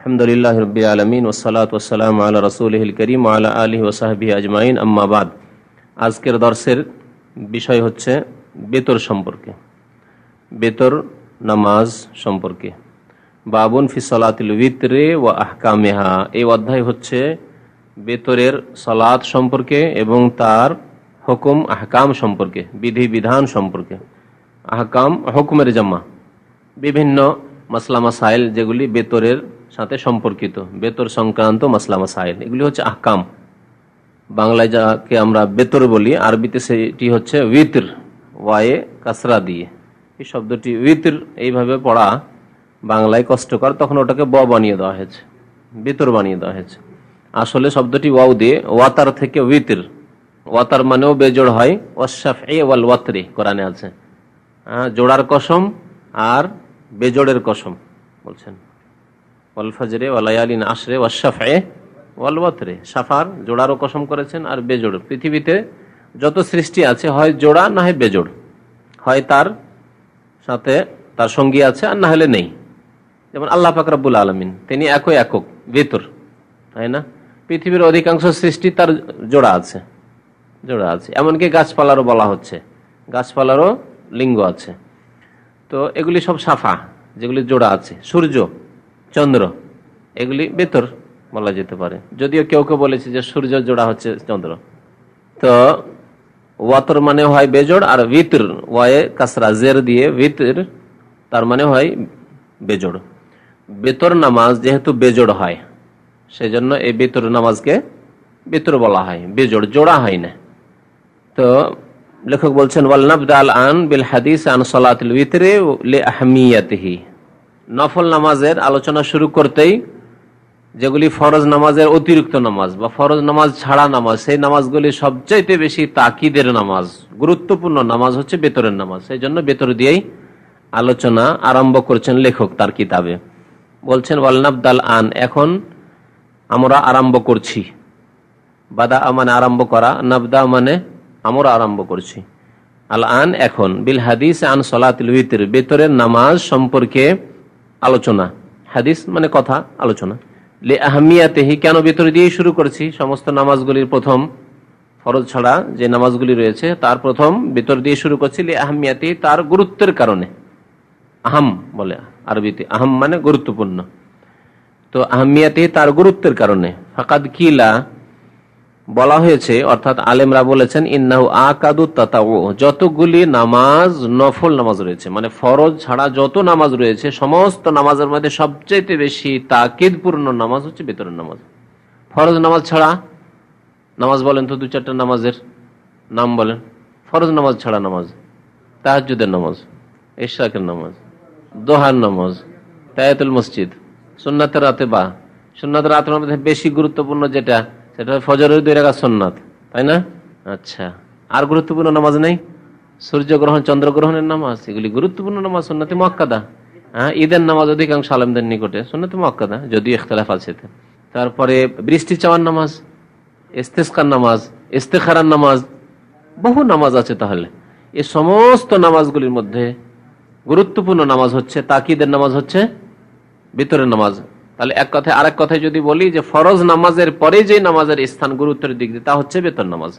আলহামদুলিল্লাহ রবী আলমিন ওসালাত ওসালাম আল্লাহ রসুল করিম আল্লাহ আলী ওসাহাবি আজমাইন আম্মাবাদ আজকের দর্শের বিষয় হচ্ছে বেতর সম্পর্কে বেতর নামাজ সম্পর্কে বাবুন ফিসলাতিল উত্রে ও আহকামেহা এই অধ্যায় হচ্ছে বেতরের সলাত সম্পর্কে এবং তার হুকুম আহকাম সম্পর্কে বিধি বিধান সম্পর্কে আহকাম হুকুমের জামা বিভিন্ন মাসলামা মাসাইল যেগুলি বেতরের সাথে সম্পর্কিত বেতর সংক্রান্ত মাসলা মাসাইল এগুলি হচ্ছে আহকাম বাংলায় যাকে আমরা বেতর বলি আরবিতে সেটি হচ্ছে উইতর ওয়ায়ে কাসরা দিয়ে এই শব্দটি উইতর এইভাবে পড়া বাংলায় কষ্টকর তখন ওটাকে ব বানিয়ে দেওয়া হয়েছে বেতর বানিয়ে দেওয়া হয়েছে আসলে শব্দটি ওয়াও দিয়ে ওয়াতার থেকে উইতর ওয়াতার মানেও বেজোড় হয় ওয়াশাফ এ ওয়াল ওয়াতরে কোরআনে আছে জোড়ার কসম আর বেজোড়ের কসম বলছেন ওয়ালফাজরে ফজরে ওয়ালায়ালিন আশরে ওয়াশাফে ওয়াল সাফার জোড়ারও কসম করেছেন আর বেজোড় পৃথিবীতে যত সৃষ্টি আছে হয় জোড়া না হয় বেজোড় হয় তার সাথে তার সঙ্গী আছে আর না হলে নেই যেমন আল্লাহ ফাকরাবুল আলমিন তিনি একই একক বেতর তাই না পৃথিবীর অধিকাংশ সৃষ্টি তার জোড়া আছে জোড়া আছে এমনকি গাছপালারও বলা হচ্ছে গাছপালারও লিঙ্গ আছে তো এগুলি সব সাফা যেগুলি জোড়া আছে সূর্য চন্দ্র এগুলি বেতর বলা যেতে পারে যদিও কেউ কেউ বলেছে যে সূর্য জোড়া হচ্ছে চন্দ্র তো ওয়াতর মানে হয় বেজোড় আর ভিতর ওয়ায় কাসরা জের দিয়ে ভিতর তার মানে হয় বেজোড় বেতর নামাজ যেহেতু বেজোড় হয় সেই জন্য এই বেতর নামাজকে বেতর বলা হয় বেজোড় জোড়া হয় না তো লেখক বলছেন ওয়াল্লাবদা আল আন বিল হাদিস আন সলাত আহমিয়াতিহি নফল নামাজের আলোচনা শুরু করতেই যেগুলি ফরজ নামাজের অতিরিক্ত নামাজ বা ফরজ নামাজ ছাড়া নামাজ সেই নামাজগুলি সবচাইতে বেশি তাকিদের নামাজ গুরুত্বপূর্ণ নামাজ হচ্ছে বেতরের নামাজ সেই জন্য বেতর দিয়েই আলোচনা আরম্ভ করছেন লেখক তার কিতাবে বলছেন ওয়াল্নাবদাল আন এখন আমরা আরম্ভ করছি বাদা মানে আরম্ভ করা নাবদা মানে আমরা আরম্ভ করছি আল আন এখন বিল হাদিস আন সলাতের বেতরের নামাজ সম্পর্কে আলোচনা হাদিস মানে কথা আলোচনা লে আহমিয়াতেহি কেন ভেতরে দিয়েই শুরু করেছি সমস্ত নামাজগুলির প্রথম ফরজ ছাড়া যে নামাজগুলি রয়েছে তার প্রথম ভেতর দিয়ে শুরু করছি লে আহমিয়াতে তার গুরুত্বের কারণে আহম বলে আরবিতে আহম মানে গুরুত্বপূর্ণ তো আহমিয়াতে তার গুরুত্বের কারণে ফাকাদ কিলা বলা হয়েছে অর্থাৎ আলেমরা বলেছেন ইন্নাহু আকাদু তাতাও যতগুলি নামাজ নফল নামাজ রয়েছে মানে ফরজ ছাড়া যত নামাজ রয়েছে সমস্ত নামাজের মধ্যে সবচেয়ে বেশি তাকিদপূর্ণ নামাজ হচ্ছে বেতরের নামাজ ফরজ নামাজ ছাড়া নামাজ বলেন তো দু চারটা নামাজের নাম বলেন ফরজ নামাজ ছাড়া নামাজ তাহাজুদের নামাজ ইশাকের নামাজ দোহার নামাজ তায়াতুল মসজিদ সুন্নাতের রাতে বা সুন্নাতের রাতের মধ্যে বেশি গুরুত্বপূর্ণ যেটা এটা ফজরের দুই রাখা সোননাথ তাই না আচ্ছা আর গুরুত্বপূর্ণ নামাজ নেই সূর্যগ্রহণ চন্দ্রগ্রহণের নামাজ এগুলি গুরুত্বপূর্ণ নামাজ সোননাথি মক্কাদা হ্যাঁ ঈদের নামাজ অধিকাংশ আলমদের নিকটে সোননাথি মক্কাদা যদিও ইখতলাফ আছে তারপরে বৃষ্টি চাওয়ার নামাজ ইস্তেস্কার নামাজ ইস্তেখারার নামাজ বহু নামাজ আছে তাহলে এ সমস্ত নামাজগুলির মধ্যে গুরুত্বপূর্ণ নামাজ হচ্ছে তাকিদের নামাজ হচ্ছে ভিতরের নামাজ তাহলে এক কথায় আর এক কথায় যদি বলি যে ফরজ নামাজের পরে যে নামাজের স্থান গুরুত্বের দিক দিয়ে তা হচ্ছে বেতন নামাজ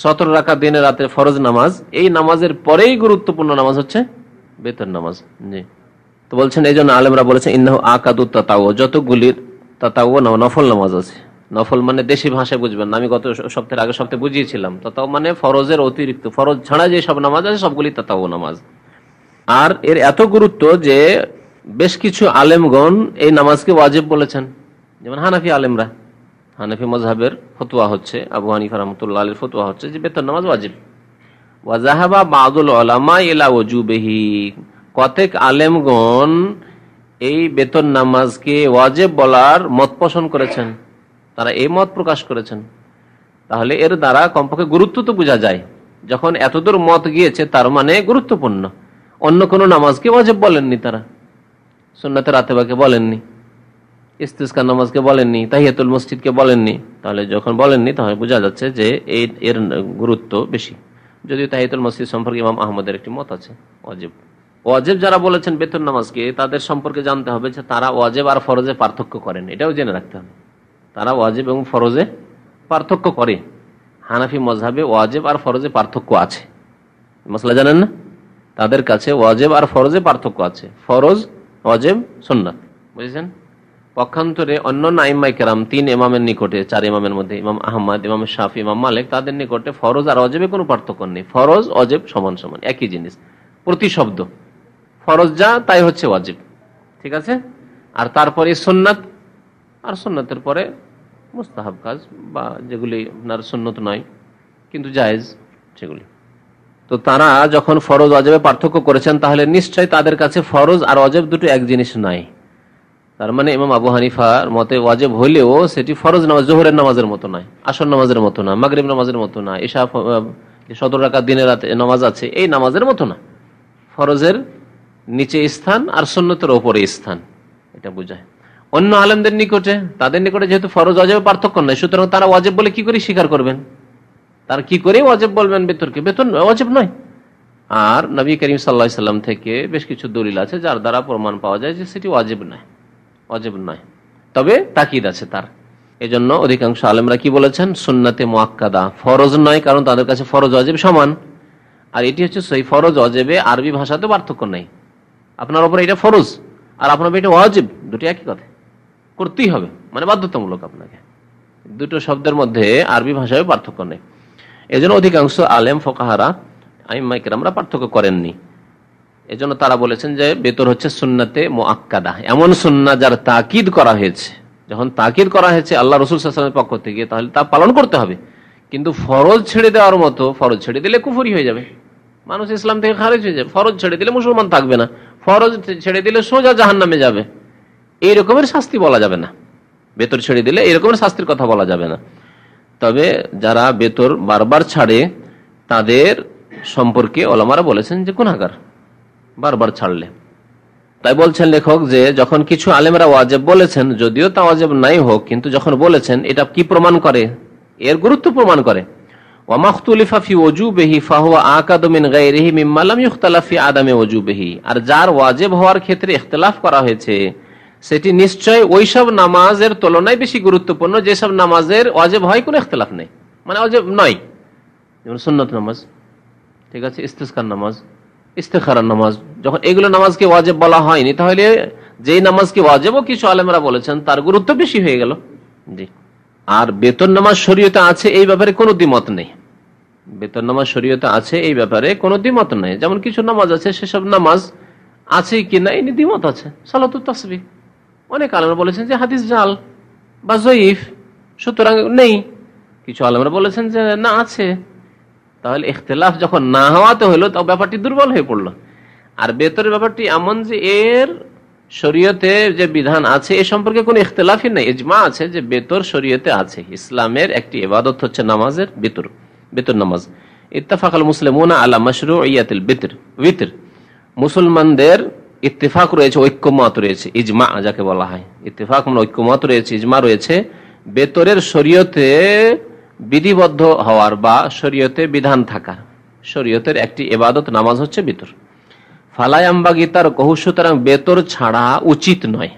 সতর রাখা দিনে রাতে ফরজ নামাজ এই নামাজের পরেই গুরুত্বপূর্ণ নামাজ হচ্ছে বেতন নামাজ জি তো বলছেন এই জন্য আলেমরা বলেছেন ইন্দাহ আকাদু তাতাও যতগুলি তাতাও নফল নামাজ আছে নফল মানে দেশি ভাষায় বুঝবেন না আমি গত সপ্তাহের আগে সপ্তাহে বুঝিয়েছিলাম তাতাও মানে ফরজের অতিরিক্ত ফরজ ছাড়া যে সব নামাজ আছে সবগুলি তাতাও নামাজ আর এর এত গুরুত্ব যে বেশ কিছু আলেমগণ এই নামাজকে ওয়াজেব বলেছেন যেমন হানাফি আলেমরা হানাফি মজাহের ফতুয়া হচ্ছে আবু হানিফা রহমতুল্লাহ আলীর ফতুয়া হচ্ছে যে বেতন নামাজ ওয়াজিব ওয়াজাহাবা বাদুল আলামা এলা ওজুবেহি কতেক আলেমগণ এই বেতন নামাজকে ওয়াজেব বলার মত পোষণ করেছেন তারা এই মত প্রকাশ করেছেন তাহলে এর দ্বারা কমপক্ষে গুরুত্ব তো বোঝা যায় যখন এতদূর মত গিয়েছে তার মানে গুরুত্বপূর্ণ অন্য কোনো নামাজকে ওয়াজেব বলেননি তারা সুন্নাতে রাতেবাকে বলেননি ইস্তিসকা নামাজকে বলেননি তাহিয়াতুল মসজিদকে বলেননি তাহলে যখন বলেননি তাহলে বোঝা যাচ্ছে যে এই এর গুরুত্ব বেশি যদিও তাহিয়াতুল মসজিদ সম্পর্কে ইমাম আহমদের একটি মত আছে অজেব ওয়াজেব যারা বলেছেন বেতন নামাজকে তাদের সম্পর্কে জানতে হবে যে তারা ওয়াজেব আর ফরজে পার্থক্য করেন এটাও জেনে রাখতে হবে তারা ওয়াজেব এবং ফরজে পার্থক্য করে হানাফি মজহাবে ওয়াজেব আর ফরজে পার্থক্য আছে মশলা জানেন না তাদের কাছে ওয়াজেব আর ফরজে পার্থক্য আছে ফরজ অজেব সন্ন্যাত বুঝেছেন পক্ষান্তরে অন্যান্য আইম্মাই কেরাম তিন এমামের নিকটে চার ইমামের মধ্যে ইমাম আহমদ ইমাম শাফি ইমাম মালিক তাদের নিকটে ফরজ আর অজেবে কোনো পার্থক্য নেই ফরজ অজেব সমান সমান একই জিনিস প্রতি শব্দ ফরজ যা তাই হচ্ছে অজেব ঠিক আছে আর তারপরে সোননাথ আর সোননাথের পরে মুস্তাহাব কাজ বা যেগুলি আপনার সুন্নত নয় কিন্তু জায়েজ সেগুলি তো তারা যখন ফরজ অজেবে পার্থক্য করেছেন তাহলে নিশ্চয় তাদের কাছে ফরজ আর অজেব দুটো এক জিনিস নাই তার মানে ইমাম আবু হানিফার মতে ওয়াজেব হলেও সেটি ফরজ নামাজ জোহরের নামাজের মতো নয় আসর নামাজের মতো না মাগরিব নামাজের মতো না এসা সতেরো টাকা দিনের রাতে নামাজ আছে এই নামাজের মতো না ফরজের নিচে স্থান আর সন্ন্যতের ওপরে স্থান এটা বোঝায় অন্য আলেমদের নিকটে তাদের নিকটে যেহেতু ফরজ অজেব পার্থক্য নয় সুতরাং তারা ওয়াজেব বলে কি করে স্বীকার করবেন তার কি করে অজেব বলবেন বেতনকে বেতন অজেব নয় আর নবী করিম সাল্লা সাল্লাম থেকে বেশ কিছু দলিল আছে যার দ্বারা প্রমাণ পাওয়া যায় যে সেটি অজেব নয় অজেব নয় তবে তাকিদ আছে তার এজন্য অধিকাংশ আলেমরা কি বলেছেন সুন্নাতে মোয়াক্কাদা ফরজ নয় কারণ তাদের কাছে ফরজ অজেব সমান আর এটি হচ্ছে সেই ফরজ অজেবে আরবি ভাষাতে পার্থক্য নেই আপনার ওপরে এটা ফরজ আর আপনার এটা অজেব দুটি একই কথা করতেই হবে মানে বাধ্যতামূলক আপনাকে দুটো শব্দের মধ্যে আরবি ভাষায় পার্থক্য নেই এজন্য অধিকাংশ আলেম ফোকাহারা আইমাইকেরামরা পার্থক্য করেননি এজন্য তারা বলেছেন যে বেতর হচ্ছে সুন্নাতে মোয়াক্কাদা এমন সুন্না যার তাকিদ করা হয়েছে যখন তাকিদ করা হয়েছে আল্লাহ রসুল সাল্লামের পক্ষ থেকে তাহলে তা পালন করতে হবে কিন্তু ফরজ ছেড়ে দেওয়ার মতো ফরজ ছেড়ে দিলে কুফুরি হয়ে যাবে মানুষ ইসলাম থেকে খারিজ হয়ে যাবে ফরজ ছেড়ে দিলে মুসলমান থাকবে না ফরজ ছেড়ে দিলে সোজা জাহান নামে যাবে এই রকমের শাস্তি বলা যাবে না বেতর ছেড়ে দিলে এরকমের শাস্তির কথা বলা যাবে না তবে যারা বেতর বারবার ছাড়ে তাদের সম্পর্কে ওলামারা বলেছেন যে গুণাগার বারবার ছাড়লে তাই বলছেন লেখক যে যখন কিছু আলেমরা ওয়াজেব বলেছেন যদিও তা ওয়াজেব নাই হোক কিন্তু যখন বলেছেন এটা কি প্রমাণ করে এর গুরুত্ব প্রমাণ করে আর যার ওয়াজেব হওয়ার ক্ষেত্রে ইখতলাফ করা হয়েছে সেটি নিশ্চয় ওইসব নামাজের তুলনায় বেশি গুরুত্বপূর্ণ যেসব নামাজের অজেব হয় কোনো ইখতলাফ নেই মানে অজেব নয় যেমন সুন্নত নামাজ ঠিক আছে ইস্তেসকার নামাজ ইস্তেখারার নামাজ যখন এগুলো নামাজকে ওয়াজেব বলা হয়নি তাহলে যেই নামাজকে ওয়াজেবও কিছু আলেমরা বলেছেন তার গুরুত্ব বেশি হয়ে গেল জি আর বেতন নামাজ শরীয়তে আছে এই ব্যাপারে কোনো দ্বিমত নেই বেতন নামাজ শরীয়তে আছে এই ব্যাপারে কোনো দ্বিমত নেই যেমন কিছু নামাজ আছে সেসব নামাজ আছে কি না এই দ্বিমত আছে সালাত তসবি অনেক আলমরা বলেছেন যে হাদিস জাল বা জয়ীফ সুতরাং নেই কিছু আলমরা বলেছেন যে না আছে তাহলে ইখতলাফ যখন না হওয়াতে হলো তখন ব্যাপারটি দুর্বল হয়ে পড়লো আর বেতরের ব্যাপারটি এমন যে এর শরীয়তে যে বিধান আছে এ সম্পর্কে কোনো ইখতলাফই নেই এজমা আছে যে বেতর শরীয়তে আছে ইসলামের একটি ইবাদত হচ্ছে নামাজের বেতর বেতর নামাজ ইত্তাফাকাল মুসলিম আলা মশরু ইয়াতিল বেতর বিতর মুসলমানদের ইত্তেফাক রয়েছে ঐক্যমত রয়েছে ইজমা যাকে বলা হয় ইত্তেফাক মানে ঐক্যমত রয়েছে ইজমা রয়েছে বেতরের শরীয়তে বিধিবদ্ধ হওয়ার বা শরীয়তে বিধান থাকার শরীয়তের একটি এবাদত নামাজ হচ্ছে বেতর ফালায়াম্বা গীতার কহু সুতরাং বেতর ছাড়া উচিত নয়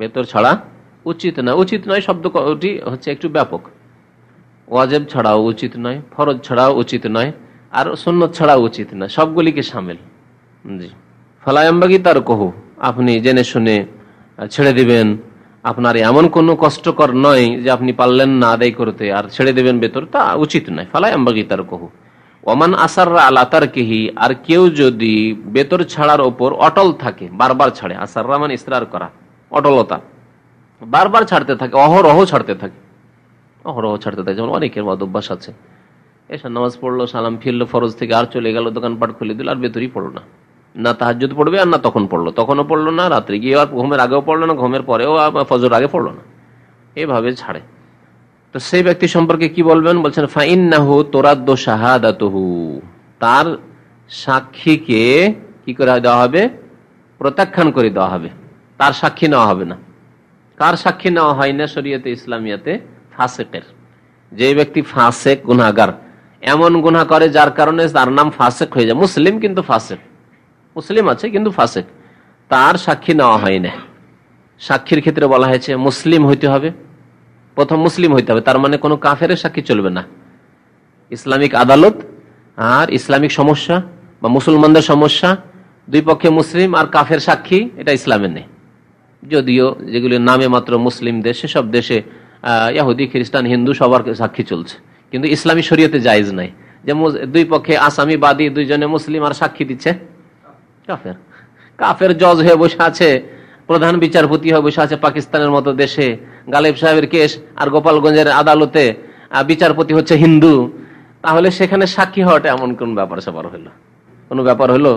বেতর ছাড়া উচিত নয় উচিত নয় শব্দটি হচ্ছে একটু ব্যাপক ওয়াজেব ছাড়াও উচিত নয় ফরজ ছাড়াও উচিত নয় আর সন্ন্যত ছাড়াও উচিত নয় সবগুলিকে সামিল জি ফালায়াম্বাগি তার কহু আপনি জেনে শুনে ছেড়ে দিবেন আপনার এমন কোনো কষ্টকর নয় যে আপনি পারলেন না আদায় করতে আর ছেড়ে দেবেন বেতর তা উচিত নয় ফালায়াম্বাগি তার কহু ওমান আসাররা আলা তার কেহি আর কেউ যদি বেতর ছাড়ার ওপর অটল থাকে বারবার ছাড়ে আসার মানে ইসরার করা অটলতা বারবার ছাড়তে থাকে অহরহ ছাড়তে থাকে অহরহ ছাড়তে থাকে যেমন অনেকের মত অভ্যাস আছে এসব নামাজ পড়লো সালাম ফিরলো ফরজ থেকে আর চলে গেল দোকানপাট খুলে দিল আর বেতরই পড়লো না না যদি পড়বে আর না তখন পড়লো তখনও পড়লো না রাত্রে গিয়ে আর ঘুমের আগেও পড়লো না ঘুমের পরেও ফজর আগে পড়লো না এভাবে ছাড়ে তো সেই ব্যক্তি সম্পর্কে কি বলবেন বলছেন ফাইন না হু তোরাদ্দ শাহাদাতহু তার সাক্ষীকে কি করে দেওয়া হবে প্রত্যাখ্যান করে দেওয়া হবে তার সাক্ষী নেওয়া হবে না কার সাক্ষী নেওয়া হয় না শরীয়তে ইসলামিয়াতে ফাঁসেকের যে ব্যক্তি ফাঁসেক গুনাগার এমন গুনা করে যার কারণে তার নাম ফাঁসেক হয়ে যায় মুসলিম কিন্তু ফাঁসেক মুসলিম আছে কিন্তু ফাসেক তার সাক্ষী নেওয়া হয় না সাক্ষীর ক্ষেত্রে বলা হয়েছে মুসলিম হইতে হবে প্রথম মুসলিম হইতে হবে তার মানে কোনো কাফের সাক্ষী চলবে না ইসলামিক আদালত আর ইসলামিক সমস্যা বা মুসলমানদের সমস্যা দুই পক্ষে মুসলিম আর কাফের সাক্ষী এটা ইসলামের নেই যদিও যেগুলি নামে মাত্র মুসলিম দেশ সব দেশে ইয়াহুদি খ্রিস্টান হিন্দু সবার সাক্ষী চলছে কিন্তু ইসলামী শরীয়তে জায়জ নাই যে দুই পক্ষে আসামি বাদী দুইজনে মুসলিম আর সাক্ষী দিচ্ছে কাফের কাফের জজ হয়ে বসে আছে প্রধান বিচারপতি হয়ে বসে আছে পাকিস্তানের মতো দেশে গালিব সাহেবের কেস আর গোপালগঞ্জের আদালতে বিচারপতি হচ্ছে হিন্দু তাহলে সেখানে সাক্ষী হওয়াটা এমন কোন ব্যাপার স্যাপার হলো কোনো ব্যাপার হলো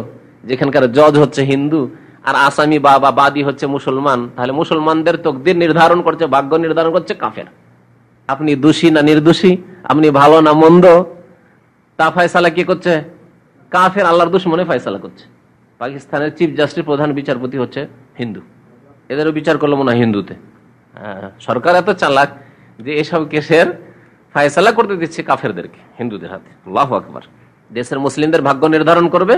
যেখানকার জজ হচ্ছে হিন্দু আর আসামি বা বা বাদী হচ্ছে মুসলমান তাহলে মুসলমানদের তকদির নির্ধারণ করছে ভাগ্য নির্ধারণ করছে কাফের আপনি দোষী না নির্দোষী আপনি ভালো না মন্দ তা ফয়সালা কি করছে কাফের আল্লাহর দুশ্মনে ফয়সালা করছে পাকিস্তানের চিফ জাস্টিস প্রধান বিচারপতি হচ্ছে হিন্দু এদেরও বিচার করলো মনে হয় হিন্দুতে হ্যাঁ, সরকার এত চালাক যে এসব কেসের ফায়সালা করতে দিচ্ছে কাফেরদেরকে হিন্দুদের হাতে আল্লাহ আকবর দেশের মুসলিমদের ভাগ্য নির্ধারণ করবে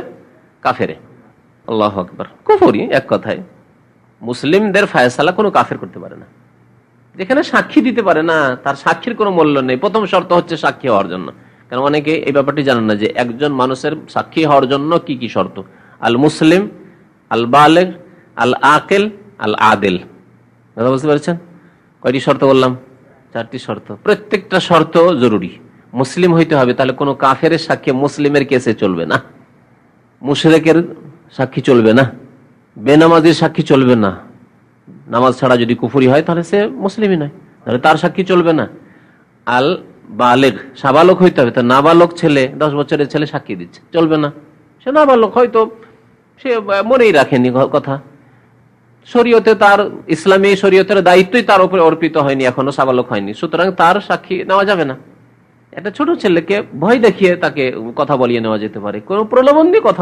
কাফেরে আল্লাহ আকবর কুফরি এক কথায় মুসলিমদের ফায়সালা কোনো কাফের করতে পারে না যেখানে সাক্ষী দিতে পারে না তার সাক্ষীর কোনো মূল্য নেই প্রথম শর্ত হচ্ছে সাক্ষী হওয়ার জন্য কারণ অনেকে এই ব্যাপারটি জানেন না যে একজন মানুষের সাক্ষী হওয়ার জন্য কি কি শর্ত আল মুসলিম আল বালেগ আল আকেল আল আদেল দাদা বুঝতে পারছেন কয়টি শর্ত বললাম চারটি শর্ত প্রত্যেকটা শর্ত জরুরি মুসলিম হইতে হবে তাহলে কোনো কাফের সাক্ষী মুসলিমের কেসে চলবে না মুশরেকের সাক্ষী চলবে না বেনামাজির সাক্ষী চলবে না নামাজ ছাড়া যদি কুফুরি হয় তাহলে সে মুসলিমই নয় তাহলে তার সাক্ষী চলবে না আল বালেক সাবালক হইতে হবে তা নাবালক ছেলে দশ বছরের ছেলে সাক্ষী দিচ্ছে চলবে না সে নাবালক হয়তো সে মনেই রাখেনি কথা শরীয়তে তার ইসলামী শরীয়তের দায়িত্বই তার উপরে অর্পিত হয়নি এখনো সাবালক হয়নি সুতরাং তার সাক্ষী নেওয়া যাবে না একটা ছোট ছেলেকে ভয় দেখিয়ে তাকে কথা বলিয়ে নেওয়া যেতে পারে কোনো প্রলোভন দিয়ে কথা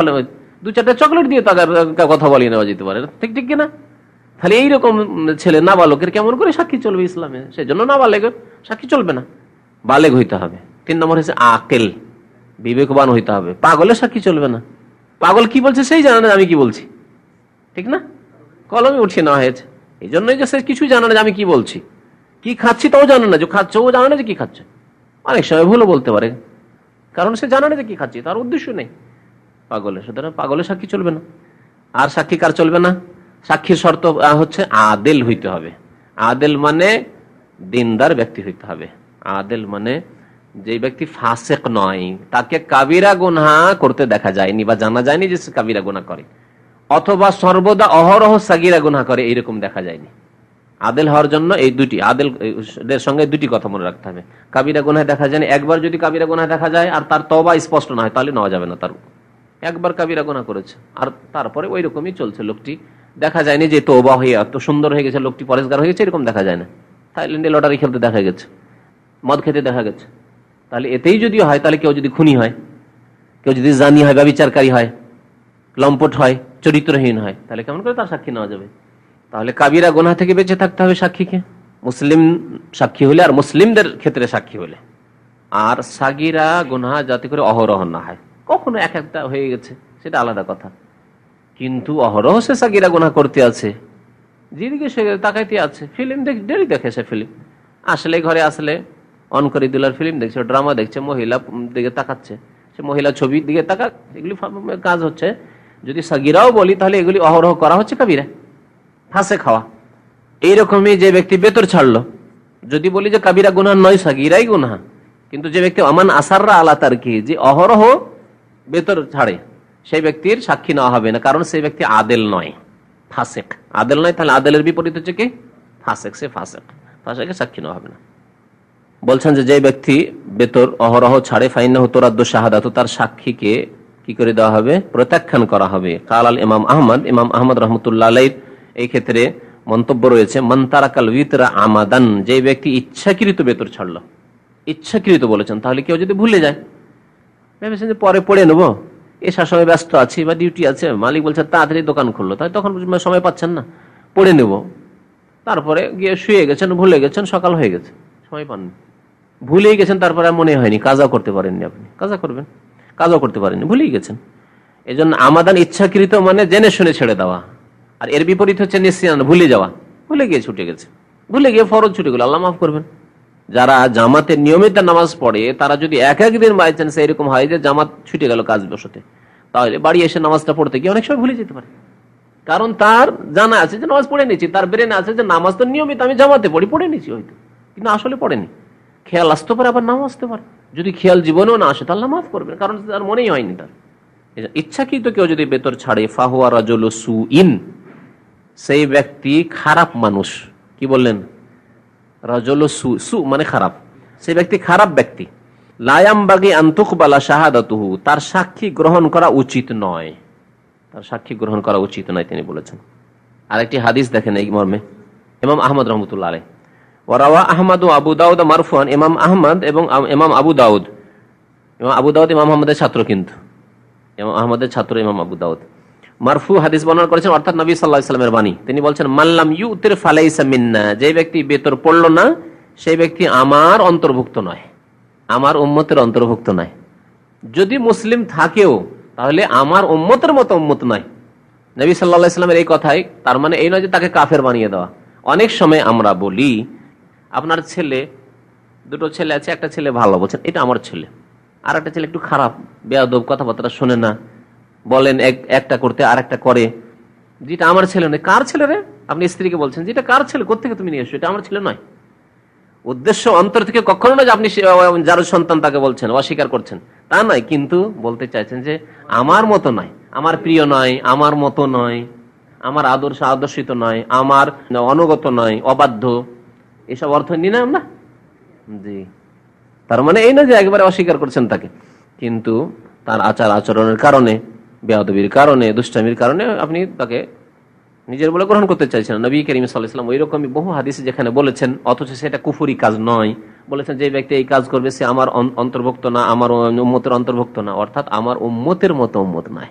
দু চারটা চকলেট দিয়ে তাদের কথা বলিয়ে নেওয়া যেতে পারে ঠিক ঠিক কিনা তাহলে এইরকম ছেলে না বালকের কেমন করে সাক্ষী চলবে ইসলামে সেই জন্য না বালেকের সাক্ষী চলবে না বালেক হইতে হবে তিন নম্বর হচ্ছে আকেল বিবেকবান হইতে হবে পাগলে সাক্ষী চলবে না পাগল কি বলছে সেই জানে না আমি কি বলছি ঠিক না কলমে উঠিয়ে নেওয়া হয়েছে এই জন্যই যে সে কিছুই জানে না যে আমি কি বলছি কি খাচ্ছি তাও জানে না যে খাচ্ছ ও জানে না যে কি খাচ্ছে অনেক সময় ভুলও বলতে পারে কারণ সে জানে না যে কি খাচ্ছি তার উদ্দেশ্য নেই পাগলের সুতরাং পাগলের সাক্ষী চলবে না আর সাক্ষী কার চলবে না সাক্ষীর শর্ত হচ্ছে আদেল হইতে হবে আদেল মানে দিনদার ব্যক্তি হইতে হবে আদেল মানে যে ব্যক্তি ফাসেক নয় তাকে কাবিরা গোনা করতে দেখা যায়নি বা জানা যায়নি যে সে কাবিরা গুনা করে অথবা সর্বদা অহরহ সাগিরা গুনা করে এইরকম দেখা যায়নি আদেল হওয়ার জন্য এই দুটি আদেলের সঙ্গে দুটি কথা মনে রাখতে হবে কাবিরা গুনায় দেখা যায় একবার যদি কাবিরা গুনায় দেখা যায় আর তার তবা স্পষ্ট না হয় তাহলে নেওয়া যাবে না তার একবার কাবিরা গোনা করেছে আর তারপরে ওই রকমই চলছে লোকটি দেখা যায়নি যে তোবা হয়ে এত সুন্দর হয়ে গেছে লোকটি পরিষ্কার হয়ে গেছে এরকম দেখা যায় না থাইল্যান্ডে লটারি খেলতে দেখা গেছে মদ খেতে দেখা গেছে তাহলে এতেই যদি হয় তাহলে কেউ যদি খুনি হয় কেউ যদি জানি হয় বা বিচারকারী হয় লম্পট হয় চরিত্রহীন হয় তাহলে কেমন করে তার সাক্ষী নেওয়া যাবে তাহলে কাবিরা গোনা থেকে বেঁচে থাকতে হবে সাক্ষীকে মুসলিম সাক্ষী হলে আর মুসলিমদের ক্ষেত্রে সাক্ষী হলে আর সাগিরা গোনা যাতে করে অহরহ না হয় কখনো এক একটা হয়ে গেছে সেটা আলাদা কথা কিন্তু অহরহ সে সাগিরা গোনা করতে আছে যেদিকে সে তাকাইতে আছে ফিল্ম দেখ ডেলি দেখে সে ফিল্ম আসলে ঘরে আসলে অন করে দিলার ফিল্ম দেখছে ড্রামা দেখছে মহিলা দিকে তাকাচ্ছে সে মহিলা ছবির দিকে তাকাক এগুলি কাজ হচ্ছে যদি সাগিরাও বলি তাহলে এগুলি অহরহ করা হচ্ছে কাবিরা ফাঁসে খাওয়া এইরকমই যে ব্যক্তি বেতর ছাড়লো যদি বলি যে কাবিরা গুনহা নয় সাগিরাই গুনহা কিন্তু যে ব্যক্তি অমান আসাররা আলা তার কি যে অহরহ বেতর ছাড়ে সেই ব্যক্তির সাক্ষী নেওয়া হবে না কারণ সেই ব্যক্তি আদেল নয় ফাঁসেক আদেল নয় তাহলে আদেলের বিপরীত হচ্ছে কি ফাঁসেক সে ফাঁসেক ফাসেকে সাক্ষী নেওয়া হবে না বলছেন যে যে ব্যক্তি বেতর অহরহ ছাড়ে ফাইনা হতরাদ্দ শাহাদাত তার সাক্ষীকে কি করে দেওয়া হবে প্রত্যাখ্যান করা হবে কাল আল ইমাম আহমদ ইমাম আহমদ রহমতুল্লাহ এই ক্ষেত্রে মন্তব্য রয়েছে মন্তারাকাল উইতরা আমাদান যে ব্যক্তি ইচ্ছাকৃত বেতর ছাড়ল ইচ্ছাকৃত বলেছেন তাহলে কেউ যদি ভুলে যায় ভেবেছেন যে পরে পড়ে নেবো এসার সময় ব্যস্ত আছি বা ডিউটি আছে মালিক বলছে তাড়াতাড়ি দোকান খুললো তাই তখন সময় পাচ্ছেন না পড়ে নেব তারপরে গিয়ে শুয়ে গেছেন ভুলে গেছেন সকাল হয়ে গেছে সময় পাননি ভুলেই গেছেন তারপরে মনে হয়নি কাজা করতে পারেননি আপনি কাজা করবেন কাজা করতে পারেননি ভুলেই গেছেন এই জন্য আমাদান ইচ্ছাকৃত মানে জেনে শুনে ছেড়ে দেওয়া আর এর বিপরীত হচ্ছে নিশ্চিয়ান ভুলে যাওয়া ভুলে গিয়ে ছুটে গেছে ভুলে গিয়ে ফরজ ছুটে গেল আল্লাহ মাফ করবেন যারা জামাতের নিয়মিত নামাজ পড়ে তারা যদি এক একদিন বাই চান্স এরকম হয় যে জামাত ছুটে গেল কাজ বসতে তাহলে বাড়ি এসে নামাজটা পড়তে গিয়ে অনেক সময় ভুলে যেতে পারে কারণ তার জানা আছে যে নামাজ পড়ে নিয়েছি তার ব্রেনে আছে যে নামাজ তো নিয়মিত আমি জামাতে পড়ি পড়ে নিয়েছি হয়তো কিন্তু আসলে পড়েনি খেয়াল আসতে পারে আবার নাও আসতে পারে যদি খেয়াল জীবনেও না আসে তাহলে মাফ করবেন কারণ তার মনেই হয়নি তার ইচ্ছাকৃত কেউ যদি বেতর ছাড়ে ফাহুয়া রাজল সু ইন সেই ব্যক্তি খারাপ মানুষ কি বললেন রাজল সু সু মানে খারাপ সেই ব্যক্তি খারাপ ব্যক্তি লায়ামবাগি আন্তুকবালা শাহাদাতুহু তার সাক্ষী গ্রহণ করা উচিত নয় তার সাক্ষী গ্রহণ করা উচিত নয় তিনি বলেছেন আরেকটি হাদিস দেখেন এই মর্মে এবং আহমদ রহমতুল্লাহ আলাই ওরাওয়া আহমদ ও আবু দাউদ মারফুয়ান ইমাম আহমদ এবং ইমাম আবু দাউদ ইমাম আবু দাউদ ইমাম আহমদের ছাত্র কিন্তু ইমাম আহমদের ছাত্র ইমাম আবু দাউদ মারফু হাদিস বর্ণনা করেছেন অর্থাৎ নবী সাল্লাহ ইসলামের বাণী তিনি বলছেন মাল্লাম ইউ উত্তের ফালাইসা মিন্না যে ব্যক্তি বেতর পড়ল না সেই ব্যক্তি আমার অন্তর্ভুক্ত নয় আমার উম্মতের অন্তর্ভুক্ত নয় যদি মুসলিম থাকেও তাহলে আমার উম্মতের মতো উম্মত নয় নবী সাল্লাহ ইসলামের এই কথাই তার মানে এই নয় যে তাকে কাফের বানিয়ে দেওয়া অনেক সময় আমরা বলি আপনার ছেলে দুটো ছেলে আছে একটা ছেলে ভালো বলছেন এটা আমার ছেলে আর একটা ছেলে একটু খারাপ বেয়াদব কথাবার্তা শোনে না বলেন এক একটা করতে আর একটা করে যেটা আমার ছেলে নয় কার ছেলে রে আপনি স্ত্রীকে বলছেন যেটা কার ছেলে কোথেকে তুমি নিয়ে এসো এটা আমার ছেলে নয় উদ্দেশ্য অন্তর থেকে কখনো না যে আপনি যার সন্তান তাকে বলছেন অস্বীকার করছেন তা নয় কিন্তু বলতে চাইছেন যে আমার মতো নয় আমার প্রিয় নয় আমার মতো নয় আমার আদর্শ আদর্শিত নয় আমার অনুগত নয় অবাধ্য এসব অর্থ নি না আমরা জি তার মানে এই না যে একবারে অস্বীকার করছেন তাকে কিন্তু তার আচার আচরণের কারণে বেয়াদবির কারণে দুষ্টামির কারণে আপনি তাকে নিজের বলে গ্রহণ করতে চাইছেন নবী করিম সাল্লাহাম ওই রকমই বহু হাদিসে যেখানে বলেছেন অথচ সেটা কুফুরি কাজ নয় বলেছেন যে ব্যক্তি এই কাজ করবে সে আমার অন্তর্ভুক্ত না আমার উম্মতের অন্তর্ভুক্ত না অর্থাৎ আমার উম্মতের মতো উম্মত নাই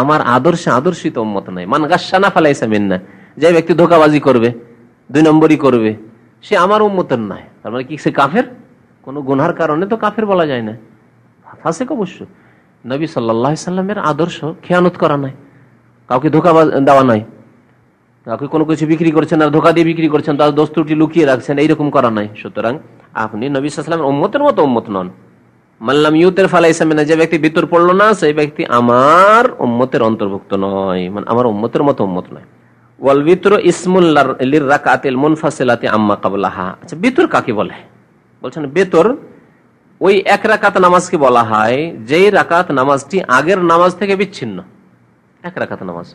আমার আদর্শে আদর্শিত উম্মত নাই মান না ফালাইসা মেন না যে ব্যক্তি ধোকাবাজি করবে দুই নম্বরই করবে সে আমার উন্মতের নয় তার মানে কি সে কাফের কোনো গুনার কারণে তো কাফের বলা যায় না ফাঁসে অবশ্য নবী সাল্লা সাল্লামের আদর্শ খেয়ানত করা নাই কাউকে ধোকা দেওয়া নাই কাউকে কোনো কিছু বিক্রি করছেন আর ধোকা দিয়ে বিক্রি করছেন তার দোস্তুটি লুকিয়ে রাখছেন এইরকম করা নাই সুতরাং আপনি নবী সাল্লামের উম্মতের মতো উম্মত নন মাল্লাম ইউতের ফালাই সামেনা না যে ব্যক্তি বিতর পড়লো না সেই ব্যক্তি আমার উম্মতের অন্তর্ভুক্ত নয় মানে আমার উম্মতের মতো উম্মত নয় ওয়াল বিতর ইসমুল্লির রাকাতিল মুনফাসিলাতে আম্মা কাবলাহা আচ্ছা বিতর কাকে বলে বলছেন বেতর ওই এক রাকাত নামাজকে বলা হয় যেই রাকাত নামাজটি আগের নামাজ থেকে বিচ্ছিন্ন এক রাকাত নামাজ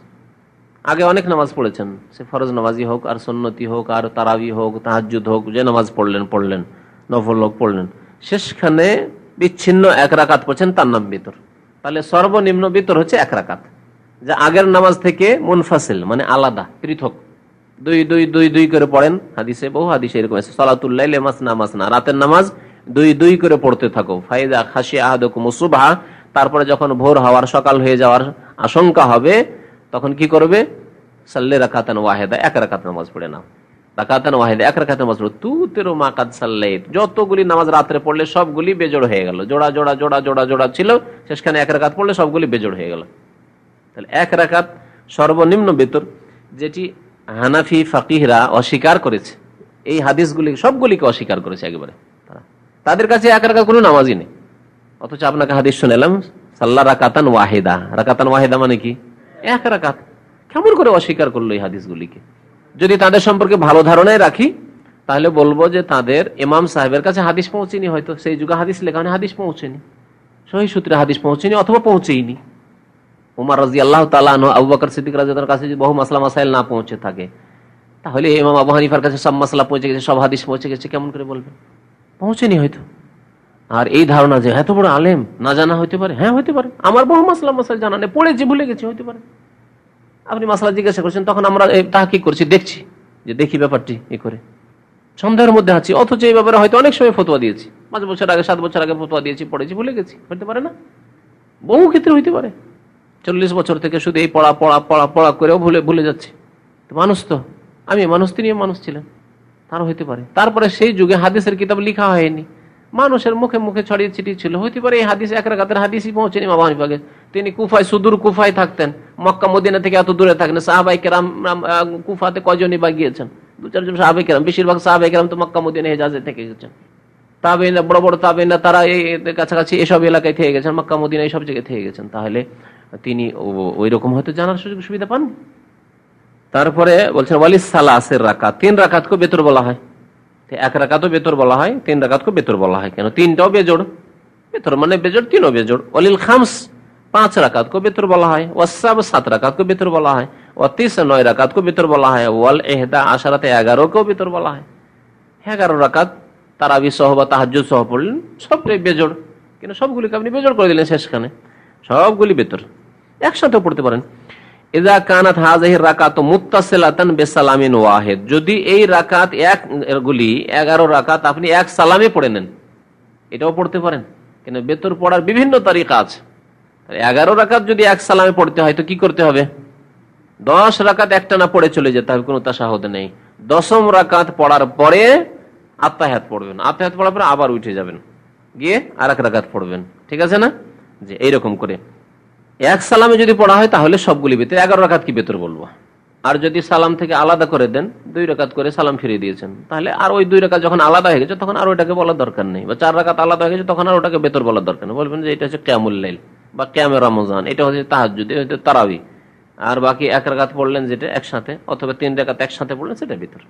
আগে অনেক নামাজ পড়েছেন সে ফরজ নামাজি হোক আর সন্নতি হোক আর তারাবি হোক তাহাজুদ হোক যে নামাজ পড়লেন পড়লেন নফল হোক পড়লেন শেষখানে বিচ্ছিন্ন এক রাকাত পড়ছেন তার নাম বিতর তাহলে সর্বনিম্ন বিতর হচ্ছে এক রাকাত যে আগের নামাজ থেকে মুনফাসিল মানে আলাদা পৃথক দুই দুই দুই দুই করে পড়েন হাদিসে বহু হাদিসে এরকম আছে সলাতুল্লাহ নামাজ না রাতের নামাজ দুই দুই করে পড়তে থাকো ফাইদা খাসি আহাদুকুমসুবাহা তারপরে যখন ভোর হওয়ার সকাল হয়ে যাওয়ার আশঙ্কা হবে তখন কি করবে সাল্লে রাখাতেন ওয়াহেদা এক রাকাত নামাজ পড়ে নাও রাখাতেন ওয়াহেদা এক রাখাতে নামাজ পড়ো তু তেরো মাকাত সাল্লে যতগুলি নামাজ রাত্রে পড়লে সবগুলি বেজোড় হয়ে গেল জোড়া জোড়া জোড়া জোড়া জোড়া ছিল শেষখানে এক রাকাত পড়লে সবগুলি বেজোড় হয়ে গেল তাহলে এক রাকাত সর্বনিম্ন বেতর যেটি হানাফি ফাকিহরা অস্বীকার করেছে এই হাদিসগুলি সবগুলিকে অস্বীকার করেছে একেবারে তারা তাদের কাছে এক রাকাত কোনো নামাজই নেই অথচ আপনাকে হাদিস শুনেলাম সাল্লা রাকাতান ওয়াহেদা রাকাতান ওয়াহেদা মানে কি এক রাকাত কেমন করে অস্বীকার করলো এই হাদিসগুলিকে যদি তাদের সম্পর্কে ভালো ধারণায় রাখি তাহলে বলবো যে তাদের ইমাম সাহেবের কাছে হাদিস পৌঁছেনি হয়তো সেই যুগে হাদিস লেখা মানে হাদিস পৌঁছেনি সহি সূত্রে হাদিস পৌঁছেনি অথবা পৌঁছেইনি উমার রাজি আল্লাহ তালা আবু বকর সিদ্দিক রাজিয়ার কাছে যদি বহু মাসলা মাসাইল না পৌঁছে থাকে তাহলে ইমাম আবু হানিফার কাছে সব মাসলা পৌঁছে গেছে সব হাদিস পৌঁছে গেছে কেমন করে বলবে পৌঁছেনি হয়তো আর এই ধারণা যে এত বড় আলেম না জানা হইতে পারে হ্যাঁ হতে পারে আমার বহু মাসলা মাসাইল জানা নেই পড়েছি ভুলে গেছি হতে পারে আপনি মাসলা জিজ্ঞাসা করছেন তখন আমরা তাহা কি করছি দেখছি যে দেখি ব্যাপারটি এ করে সন্দেহের মধ্যে আছি অথচ এই ব্যাপারে হয়তো অনেক সময় ফতোয়া দিয়েছি পাঁচ বছর আগে সাত বছর আগে ফতোয়া দিয়েছি পড়েছি ভুলে গেছি হতে পারে না বহু ক্ষেত্রে হইতে পারে চল্লিশ বছর থেকে শুধু এই পড়া পড়া পড়া পড়া করেও ভুলে ভুলে যাচ্ছে মানুষ তো আমি মানুষ তিনি মানুষ ছিলেন তার হইতে পারে তারপরে সেই যুগে হাদিসের কিতাব লিখা হয়নি মানুষের মুখে মুখে ছড়িয়ে ছিটিয়ে ছিল হইতে পারে এই হাদিস এক রাখাতের হাদিসই পৌঁছেনি বাবা তিনি কুফায় সুদূর কুফায় থাকতেন মক্কা মদিনা থেকে এত দূরে থাকতেন সাহাবাই কেরাম কুফাতে কজনই বা গিয়েছেন দু চারজন সাহাবাই কেরাম বেশিরভাগ সাহাবাই কেরাম তো মক্কা মদিনা হেজাজে থেকে গেছেন তাবেনা বড় বড় তাবেনা তারা এই কাছাকাছি এসব এলাকায় থেকে গেছেন মক্কা মদিনা এইসব জায়গায় থেকে গেছেন তাহলে তিনি ওই রকম হয়তো জানার সুযোগ সুবিধা পান তারপরে বলছেন ওয়ালি সালাসের রাকাত তিন রাকাতকে বেতর বলা হয় এক রাকাতও বেতর বলা হয় তিন রাকাতকে বেতর বলা হয় কেন তিনটাও বেজোড় বেতর মানে বেজোড় তিনও বেজোড় অলিল খামস পাঁচ রাকাতকে বেতর বলা হয় ওয়াসাব সাত রাকাতকে বেতর বলা হয় অতিস নয় রাকাতকে বেতর বলা হয় ওয়াল এহদা আশারাতে এগারোকেও বেতর বলা হয় এগারো রাকাত তারাবি সহ বা তাহাজ সহ পড়লেন সবটাই বেজোড় কিন্তু সবগুলিকে আপনি বেজোড় করে দিলেন শেষখানে সবগুলি বেতর একসাথে পড়তে পারেন এজা কানাত হাজাহির রাকাত মুতাসেলাতান বেসালামিন ওয়াহেদ যদি এই রাকাত এক গুলি এগারো রাকাত আপনি এক সালামে পড়ে নেন এটাও পড়তে পারেন কিন্তু বেতর পড়ার বিভিন্ন তারিখা আছে এগারো রাকাত যদি এক সালামে পড়তে হয় তো কি করতে হবে দশ রাকাত একটা না পড়ে চলে যেতে হবে কোনো তাসাহত নেই দশম রাকাত পড়ার পরে আত্মাহাত পড়বেন আত্মাহাত পড়ার পরে আবার উঠে যাবেন গিয়ে আর এক রাকাত পড়বেন ঠিক আছে না যে এইরকম করে এক সালামে যদি পড়া হয় তাহলে সবগুলি ভিতরে এগারো রাকাত কি ভেতর বলবো আর যদি সালাম থেকে আলাদা করে দেন দুই রকাত করে সালাম ফিরিয়ে দিয়েছেন তাহলে আর ওই দুই রাকাত যখন আলাদা হয়ে গেছে তখন আর ওইটাকে বলার দরকার নেই বা চার রাকাত আলাদা হয়ে গেছে তখন আর ওটাকে বেতর বলার দরকার নেই বলবেন যে এটা হচ্ছে ক্যামুল্লাইল বা ক্যামে রমজান এটা হচ্ছে তাহাজুদ হচ্ছে তারাবি আর বাকি এক রাকাত পড়লেন যেটা একসাথে অথবা তিন রাকাত একসাথে পড়লেন সেটা ভিতর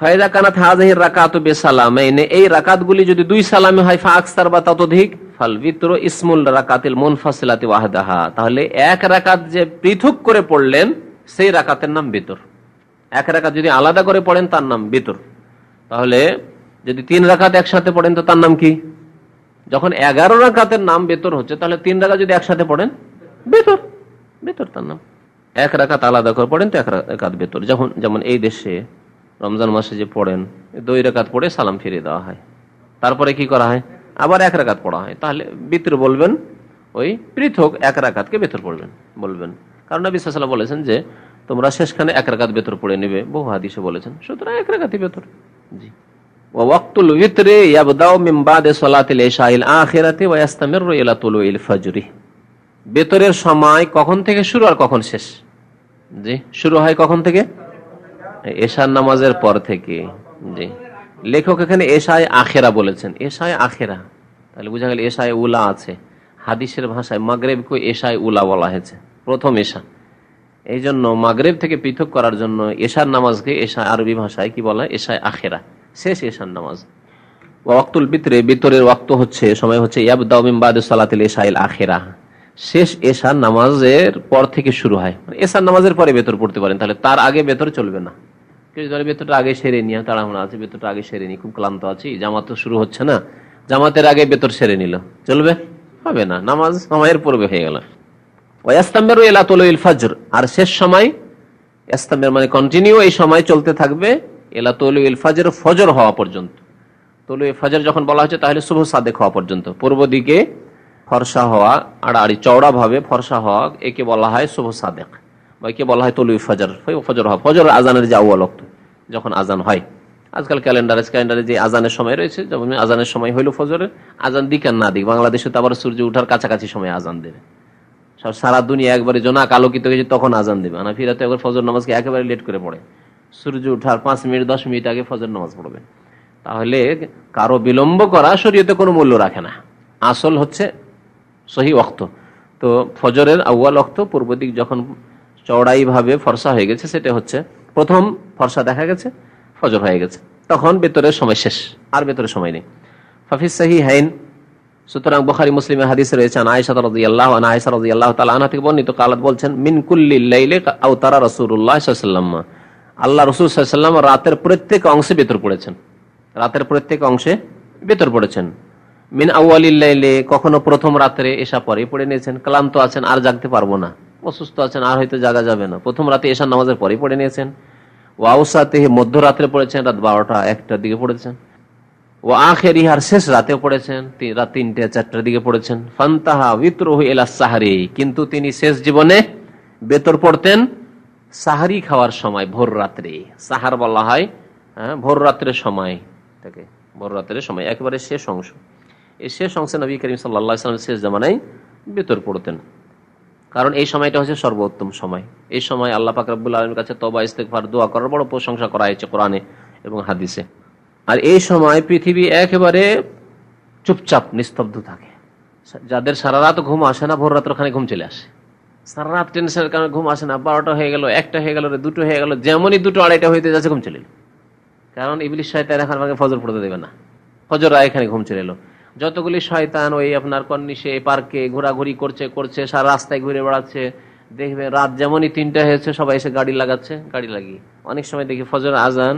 ফায়দা কানা হাজহির রাকাত বে সালামাইনে এই রাকাতগুলি যদি দুই সালামে হয় ফা আকসার বা ততোধিক ফালবিত্র ইসমুল রাকাতিল মুনফাসিলাতি ওয়াহদাহা তাহলে এক রাকাত যে পৃথক করে পড়লেন সেই রাকাতের নাম বিতর এক রাকাত যদি আলাদা করে পড়েন তার নাম বিতর তাহলে যদি তিন রাকাত একসাথে পড়েন তো তার নাম কি যখন এগারো রাকাতের নাম বেতর হচ্ছে তাহলে তিন রাকাত যদি একসাথে পড়েন বেতর বেতর তার নাম এক রাকাত আলাদা করে পড়েন তো এক রাকাত বেতর যখন যেমন এই দেশে রমজান মাসে যে পড়েন দুই রাকাত পড়ে সালাম ফিরিয়ে দেওয়া হয় তারপরে কি করা হয় আবার এক রাকাত পড়া হয় তাহলে বিতর বলবেন ওই পৃথক এক রাকাতকে বেতর পড়বেন বলবেন কারণ নবী বলেছেন যে তোমরা শেষখানে এক রাকাত বেতর পড়ে নেবে বহু হাদিসে বলেছেন সুতরাং এক রাকাতই বেতর জি ওয়াক্তুল উইতরে ইয়াবদাউ মিন বাদে সালাতিল ইশাইল আখিরাতি ওয়া ইয়াস্তামিরু ইলা তুলুইল ফাজরি বেতরের সময় কখন থেকে শুরু আর কখন শেষ জি শুরু হয় কখন থেকে এশার নামাজের পর থেকে জি লেখক এখানে এশায় আখেরা বলেছেন এশায় আখেরা তাহলে বোঝা গেল এশায় উলা আছে হাদিসের ভাষায় মাগরেবকে এশায় উলা বলা হয়েছে প্রথম এশা এই জন্য মাগরেব থেকে পৃথক করার জন্য এশার নামাজকে এসা আরবি ভাষায় কি বলা এশায় আখেরা শেষ এশার নামাজ ওয়াক্তুল বিতরে বিতরের ওয়াক্ত হচ্ছে সময় হচ্ছে ইয়াবদাউমিমবাদ সালাতিল এশাইল আখেরা শেষ এশার নামাজের পর থেকে শুরু হয় মানে এশার নামাজের পরে বেতর পড়তে পারেন তাহলে তার আগে বেতর চলবে না ধরে বেতনটা আগে সেরে নিয়ে তাড়াহুড়া আছে বেতনটা আগে সেরে নি খুব ক্লান্ত আছি জামাত তো শুরু হচ্ছে না জামাতের আগে বেতন সেরে নিল চলবে হবে না নামাজ সময়ের পূর্বে হয়ে গেল ওয়াস্তাম্বের এলা তোল ফাজর আর শেষ সময় ইস্তামের মানে কন্টিনিউ এই সময় চলতে থাকবে এলা তলু ফাজর ফজর হওয়া পর্যন্ত তলু ফাজর যখন বলা হচ্ছে তাহলে শুভ সাদেক হওয়া পর্যন্ত পূর্ব দিকে ফর্সা হওয়া আড়াআড়ি চওড়া ভাবে ফর্সা হওয়া একে বলা হয় শুভ সাদেক বা একে বলা হয় তলু ফাজর ফজর হওয়া ফজর আজানের যে আউ্বাল যখন আজান হয় আজকাল ক্যালেন্ডার ক্যালেন্ডারে যে আজানের সময় রয়েছে যেমন আজানের সময় হইল ফজরের আজান দিক আর না দিক বাংলাদেশে তো আবার সূর্য উঠার কাছাকাছি সময় আজান দেবে সারা দুনিয়া একবারে জোনাক আলোকিত হয়েছে তখন আজান দেবে না ফিরাতে একবার ফজর নামাজকে একেবারে লেট করে পড়ে সূর্য উঠার পাঁচ মিনিট দশ মিনিট আগে ফজর নামাজ পড়বে তাহলে কারো বিলম্ব করা শরীয়তে কোনো মূল্য রাখে না আসল হচ্ছে সহি অক্ত তো ফজরের আউয়াল অক্ত পূর্ব দিক যখন চড়াইভাবে ফর্সা হয়ে গেছে সেটা হচ্ছে প্রথম ফর্সা দেখা গেছে ফজর হয়ে গেছে তখন বেতরের সময় শেষ আর বেতরের সময় নেই হাফিজ সাহি হাইন সুতরাং বখারি মুসলিম হাদিস রয়েছে আয়েশা থেকে বর্ণিত কালাত বলছেন মিন লাইলে তারা রাসূলুল্লাহ আল্লাহ রাসূল সাল্লাল্লাহু রাতের প্রত্যেক অংশে বেতর পড়েছেন রাতের প্রত্যেক অংশে বেতর পড়েছেন মিন আউয়ালিল লাইলে কখনো প্রথম রাত্রে এসা পরে পড়ে নিয়েছেন ক্লান্ত আছেন আর জাগতে পারবো না অসুস্থ আছেন আর হয়তো জাগা যাবে না প্রথম রাতে এশার নামাজের পরেই পড়ে নিয়েছেন ও আউসাতে মধ্যরাত্রে পড়েছেন রাত বারোটা একটার দিকে পড়েছেন ও আখের ইহার শেষ রাতে পড়েছেন রাত তিনটে চারটার দিকে পড়েছেন ফান্তাহা উইত্রহ এলা সাহারি কিন্তু তিনি শেষ জীবনে বেতর পড়তেন সাহারি খাওয়ার সময় ভোর রাত্রে সাহার বলা হয় হ্যাঁ ভোর রাত্রে সময় তাকে ভোর রাত্রের সময় একেবারে শেষ অংশ এই শেষ অংশে নবী করিম সাল্লা সাল্লাম শেষ জামানায় বেতর পড়তেন কারণ এই সময়টা হচ্ছে সর্বোত্তম সময় এই সময় আল্লাহ পাকরাবুল আলমের কাছে তবা ইস্তেকফার দোয়া করার বড় প্রশংসা করা হয়েছে কোরআনে এবং হাদিসে আর এই সময় পৃথিবী একেবারে চুপচাপ নিস্তব্ধ থাকে যাদের সারা রাত ঘুম আসে না ভোর রাত্র ওখানে ঘুম চলে আসে সারা রাত টেনশনের কারণে ঘুম আসে না বারোটা হয়ে গেল একটা হয়ে গেল দুটো হয়ে গেল যেমনই দুটো আড়াইটা হইতে যাচ্ছে ঘুম চলে কারণ ইবলিশ শয়তান এখন আমাকে ফজর পড়তে দেবে না ফজর এখানে ঘুম চলে এলো যতগুলি শয়তান ওই আপনার কন্নিশে পার্কে ঘোরাঘুরি করছে করছে সারা রাস্তায় ঘুরে বেড়াচ্ছে দেখবে রাত যেমনই তিনটা হয়েছে সবাই এসে গাড়ি লাগাচ্ছে গাড়ি লাগিয়ে অনেক সময় দেখি ফজর আজান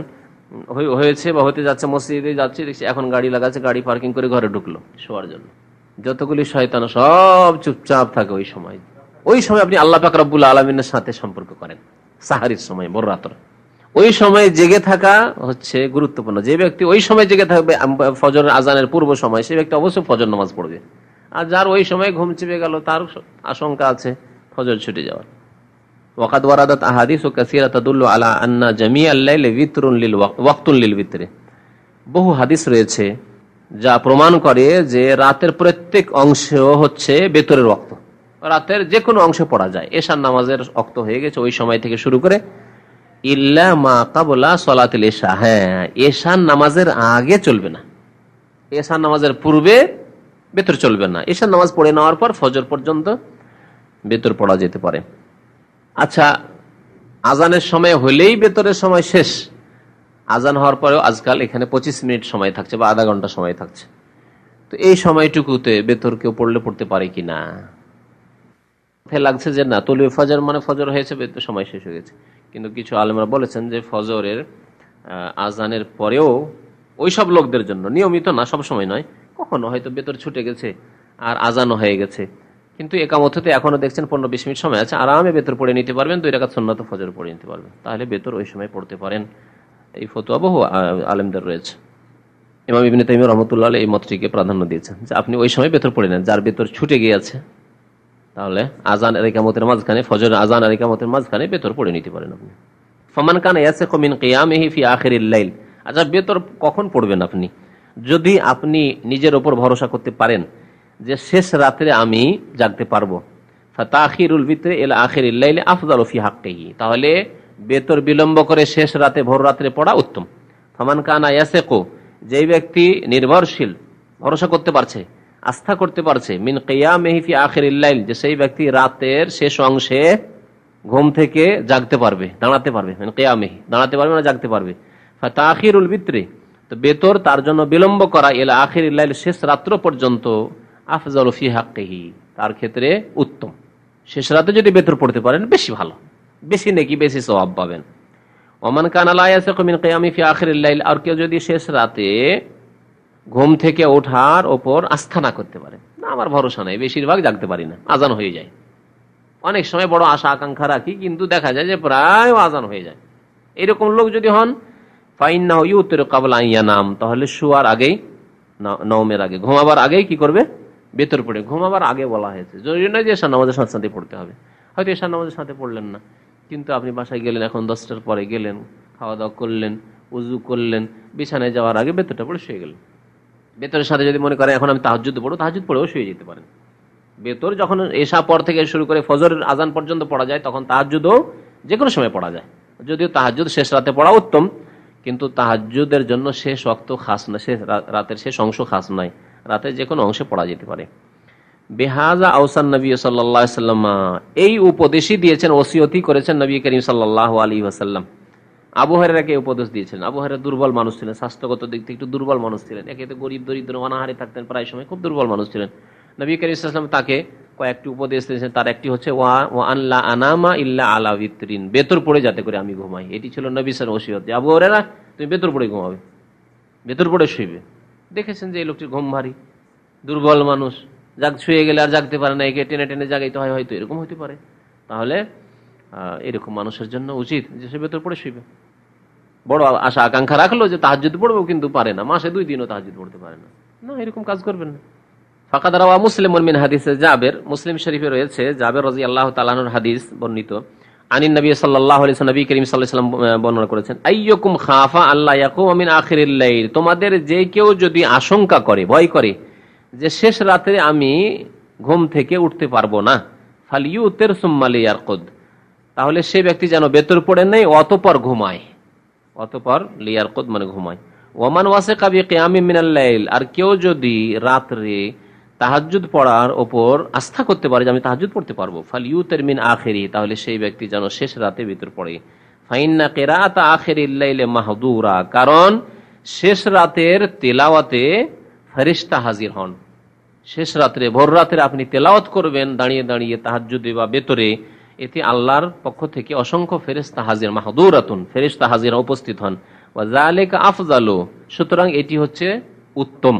হয়েছে বা হতে যাচ্ছে মসজিদে যাচ্ছে দেখছি এখন গাড়ি লাগাচ্ছে গাড়ি পার্কিং করে ঘরে ঢুকলো শোয়ার জন্য যতগুলি শয়তান সব চুপচাপ থাকে ওই সময় ওই সময় আপনি আল্লাহ পাক আলমিনের সাথে সম্পর্ক করেন সাহারির সময় বড় রাতরা ওই সময় জেগে থাকা হচ্ছে গুরুত্বপূর্ণ যে ব্যক্তি ওই সময় জেগে থাকবে ফজর আজানের পূর্ব সময় সে ব্যক্তি অবশ্যই ফজর নামাজ পড়বে আর যার ওই সময় ঘুম চেপে গেল তার আশঙ্কা আছে ফজর ছুটে যাওয়ার ওয়াকাদ ওয়ারাদাত আহাদিস ও কাসিরা আলা আন্না জামি আল্লাইল বিতরুন লিল ওয়াক্তুল লিল বিতরে বহু হাদিস রয়েছে যা প্রমাণ করে যে রাতের প্রত্যেক অংশ হচ্ছে বেতরের রক্ত রাতের যে কোনো অংশ পড়া যায় এশার নামাজের রক্ত হয়ে গেছে ওই সময় থেকে শুরু করে ইল্লা মা কাবলা সলাতিল এশা হ্যাঁ এশান নামাজের আগে চলবে না এশান নামাজের পূর্বে বেতর চলবে না এশান নামাজ পড়ে নেওয়ার পর ফজর পর্যন্ত বেতর পড়া যেতে পারে আচ্ছা আজানের সময় হলেই বেতরের সময় শেষ আজান হওয়ার পরেও আজকাল এখানে ২৫ মিনিট সময় থাকছে বা আধা ঘন্টা সময় থাকছে তো এই সময়টুকুতে বেতর কেউ পড়লে পড়তে পারে কি না লাগছে যে না তলিউ ফজর মানে ফজর হয়েছে বেতর সময় শেষ হয়ে গেছে কিন্তু কিছু আলেমরা বলেছেন যে ফজরের আজানের পরেও ওই সব লোকদের জন্য নিয়মিত না সব সময় নয় কখনো হয়তো বেতর ছুটে গেছে আর আজানও হয়ে গেছে কিন্তু একামত হতে এখনও দেখছেন পনেরো বিশ মিনিট সময় আছে আরামে বেতর পড়ে নিতে পারবেন দুই রাখা সন্ন্যত ফজর পড়ে নিতে পারবেন তাহলে বেতর ওই সময় পড়তে পারেন এই ফতুয়া বহু আলেমদের রয়েছে এমা বিভিন্ন তাইম রহমতুল্লাহ এই মতটিকে প্রাধান্য দিয়েছেন যে আপনি ওই সময় বেতর পড়ে নেন যার বেতর ছুটে গিয়েছে তাহলে আজান আর ইকামতের মাঝখানে ফজর আজান আর ইকামতের মাঝখানে বেতর পড়ে নিতে পারেন আপনি ফমান খান এয়াসে কমিন কেয়ামেহি ফি আখের লাইল আচ্ছা বেতর কখন পড়বেন আপনি যদি আপনি নিজের ওপর ভরসা করতে পারেন যে শেষ রাত্রে আমি জাগতে পারবো তাহিরুল ভিতরে এল আখের ইল্লাইলে আফদাল ফি হাক্কেহি তাহলে বেতর বিলম্ব করে শেষ রাতে ভোর রাত্রে পড়া উত্তম ফমান কানা কো যেই ব্যক্তি নির্ভরশীল ভরসা করতে পারছে আস্থা করতে পারছে মিন কেয়া মেহিফি আখের ইল্লাইল যে সেই ব্যক্তি রাতের শেষ অংশে ঘুম থেকে জাগতে পারবে দাঁড়াতে পারবে মিন কেয়া মেহি দাঁড়াতে পারবে না জাগতে পারবে তাখির উল বিত্রে তো বেতর তার জন্য বিলম্ব করা এলা আখের ইল্লাইল শেষ রাত্র পর্যন্ত আফজাল ফি হাক্কেহি তার ক্ষেত্রে উত্তম শেষ রাতে যদি বেতর পড়তে পারেন বেশি ভালো বেশি নেকি বেশি স্বভাব পাবেন ওমান কানালা মিন কমিন ফি আখের ইল্লাইল আর কেউ যদি শেষ রাতে ঘুম থেকে ওঠার ওপর আস্থা না করতে পারে না আমার ভরসা নাই বেশিরভাগ জাগতে পারি না আজান হয়ে যায় অনেক সময় বড় আশা আকাঙ্ক্ষা রাখি কিন্তু দেখা যায় যে প্রায় আজান হয়ে যায় এরকম লোক যদি হন ফাইন না হই উত্তর কাবলা ইয়া নাম তাহলে শোয়ার আগেই নমের আগে ঘুমাবার আগেই কি করবে বেতর পড়ে ঘুমাবার আগে বলা হয়েছে জরুরি নয় যে এসা নামাজের সাথে সাথে পড়তে হবে হয়তো এসা নামাজের সাথে পড়লেন না কিন্তু আপনি বাসায় গেলেন এখন দশটার পরে গেলেন খাওয়া দাওয়া করলেন উজু করলেন বিছানায় যাওয়ার আগে বেতরটা পড়ে শুয়ে গেলেন বেতরের সাথে যদি মনে করেন এখন আমি তাহাজুদ পড়ো তাহাজুদ পড়েও শুয়ে যেতে পারেন বেতর যখন এসা পর থেকে শুরু করে ফজরের আজান পর্যন্ত পড়া যায় তখন তাহাজুদও যে কোনো সময় পড়া যায় যদিও তাহাজুদ শেষ রাতে পড়া উত্তম কিন্তু তাহাজুদের জন্য শেষ অক্ত খাস না শেষ রাতের শেষ অংশ খাস নয় রাতের যে কোনো অংশে পড়া যেতে পারে বেহাজা আউসান নবী সাল্লা সাল্লাম এই উপদেশই দিয়েছেন ওসিয়তি করেছেন নবী করিম সাল্লাহ আলী ওসাল্লাম কে উপদেশ দিয়েছিলেন আবহাওয়ার দুর্বল মানুষ ছিলেন স্বাস্থ্যগত দিক থেকে একটু দুর্বল মানুষ ছিলেন একে তো গরিব দরিদ্র অনাহারে থাকতেন প্রায় সময় খুব দুর্বল মানুষ ছিলেন নবী করিম ইসলাম তাকে কয়েকটি উপদেশ দিয়েছেন তার একটি হচ্ছে ওয়া ও আল্লাহ আনামা ইল্লা আলা বেতর পড়ে যাতে করে আমি ঘুমাই এটি ছিল নবিসের ওসিয়ত আবু হরেরা তুমি বেতর পড়ে ঘুমাবে বেতর পড়ে শুইবে দেখেছেন যে এই লোকটির ঘুম ভারী দুর্বল মানুষ যাক শুয়ে গেলে আর জাগতে পারে না একে টেনে টেনে জাগাইতে হয় হয়তো এরকম হতে পারে তাহলে এরকম মানুষের জন্য উচিত যে সে বেতর পড়ে শুইবে বড় আশা আকাঙ্ক্ষা রাখলো যে তাহাজুদ পড়বো কিন্তু পারে না মাসে দুই দিনও তাহাজুদ পড়তে পারে না না এরকম কাজ করবেন না ফাঁকা দারাওয়া মুসলিম মিন হাদিসে জাবের মুসলিম শরীফে রয়েছে জাবের রাজি আল্লাহ তালানুর হাদিস বর্ণিত আনিন নবী সাল্লাহ নবী করিম সাল্লাম বর্ণনা করেছেন আইয়কুম খাফা আল্লাহ ইয়াকুম আমিন আখিরিল্লাইল তোমাদের যে কেউ যদি আশঙ্কা করে ভয় করে যে শেষ রাতে আমি ঘুম থেকে উঠতে পারবো না ফালিউ তের সুম্মালি ইয়ারকুদ তাহলে সে ব্যক্তি যেন বেতর পড়ে নেই অতপর ঘুমায় অতপর লিয়ার কোদ মানে ঘুমায় ওমান ওয়াসে কাবি কেয়ামি মিনাল্লাইল আর কেউ যদি রাত্রে তাহাজুদ পড়ার ওপর আস্থা করতে পারে যে আমি তাহাজুদ পড়তে পারবো ফাল ইউ মিন আখেরি তাহলে সেই ব্যক্তি যেন শেষ রাতে ভিতর পড়ে ফাইন্না কেরাত আখের ইল্লাইলে মাহদুরা কারণ শেষ রাতের তেলাওয়াতে ফেরিস্তা হাজির হন শেষ রাত্রে ভোর রাতের আপনি তেলাওয়াত করবেন দাঁড়িয়ে দাঁড়িয়ে তাহাজুদে বা বেতরে এতে আল্লাহর পক্ষ থেকে অসংখ্য ফেরেস্তা হাজির মাহদুরাতুন ফেরেস্তা হাজিরা উপস্থিত হন ওয়াজালেক আফজালো সুতরাং এটি হচ্ছে উত্তম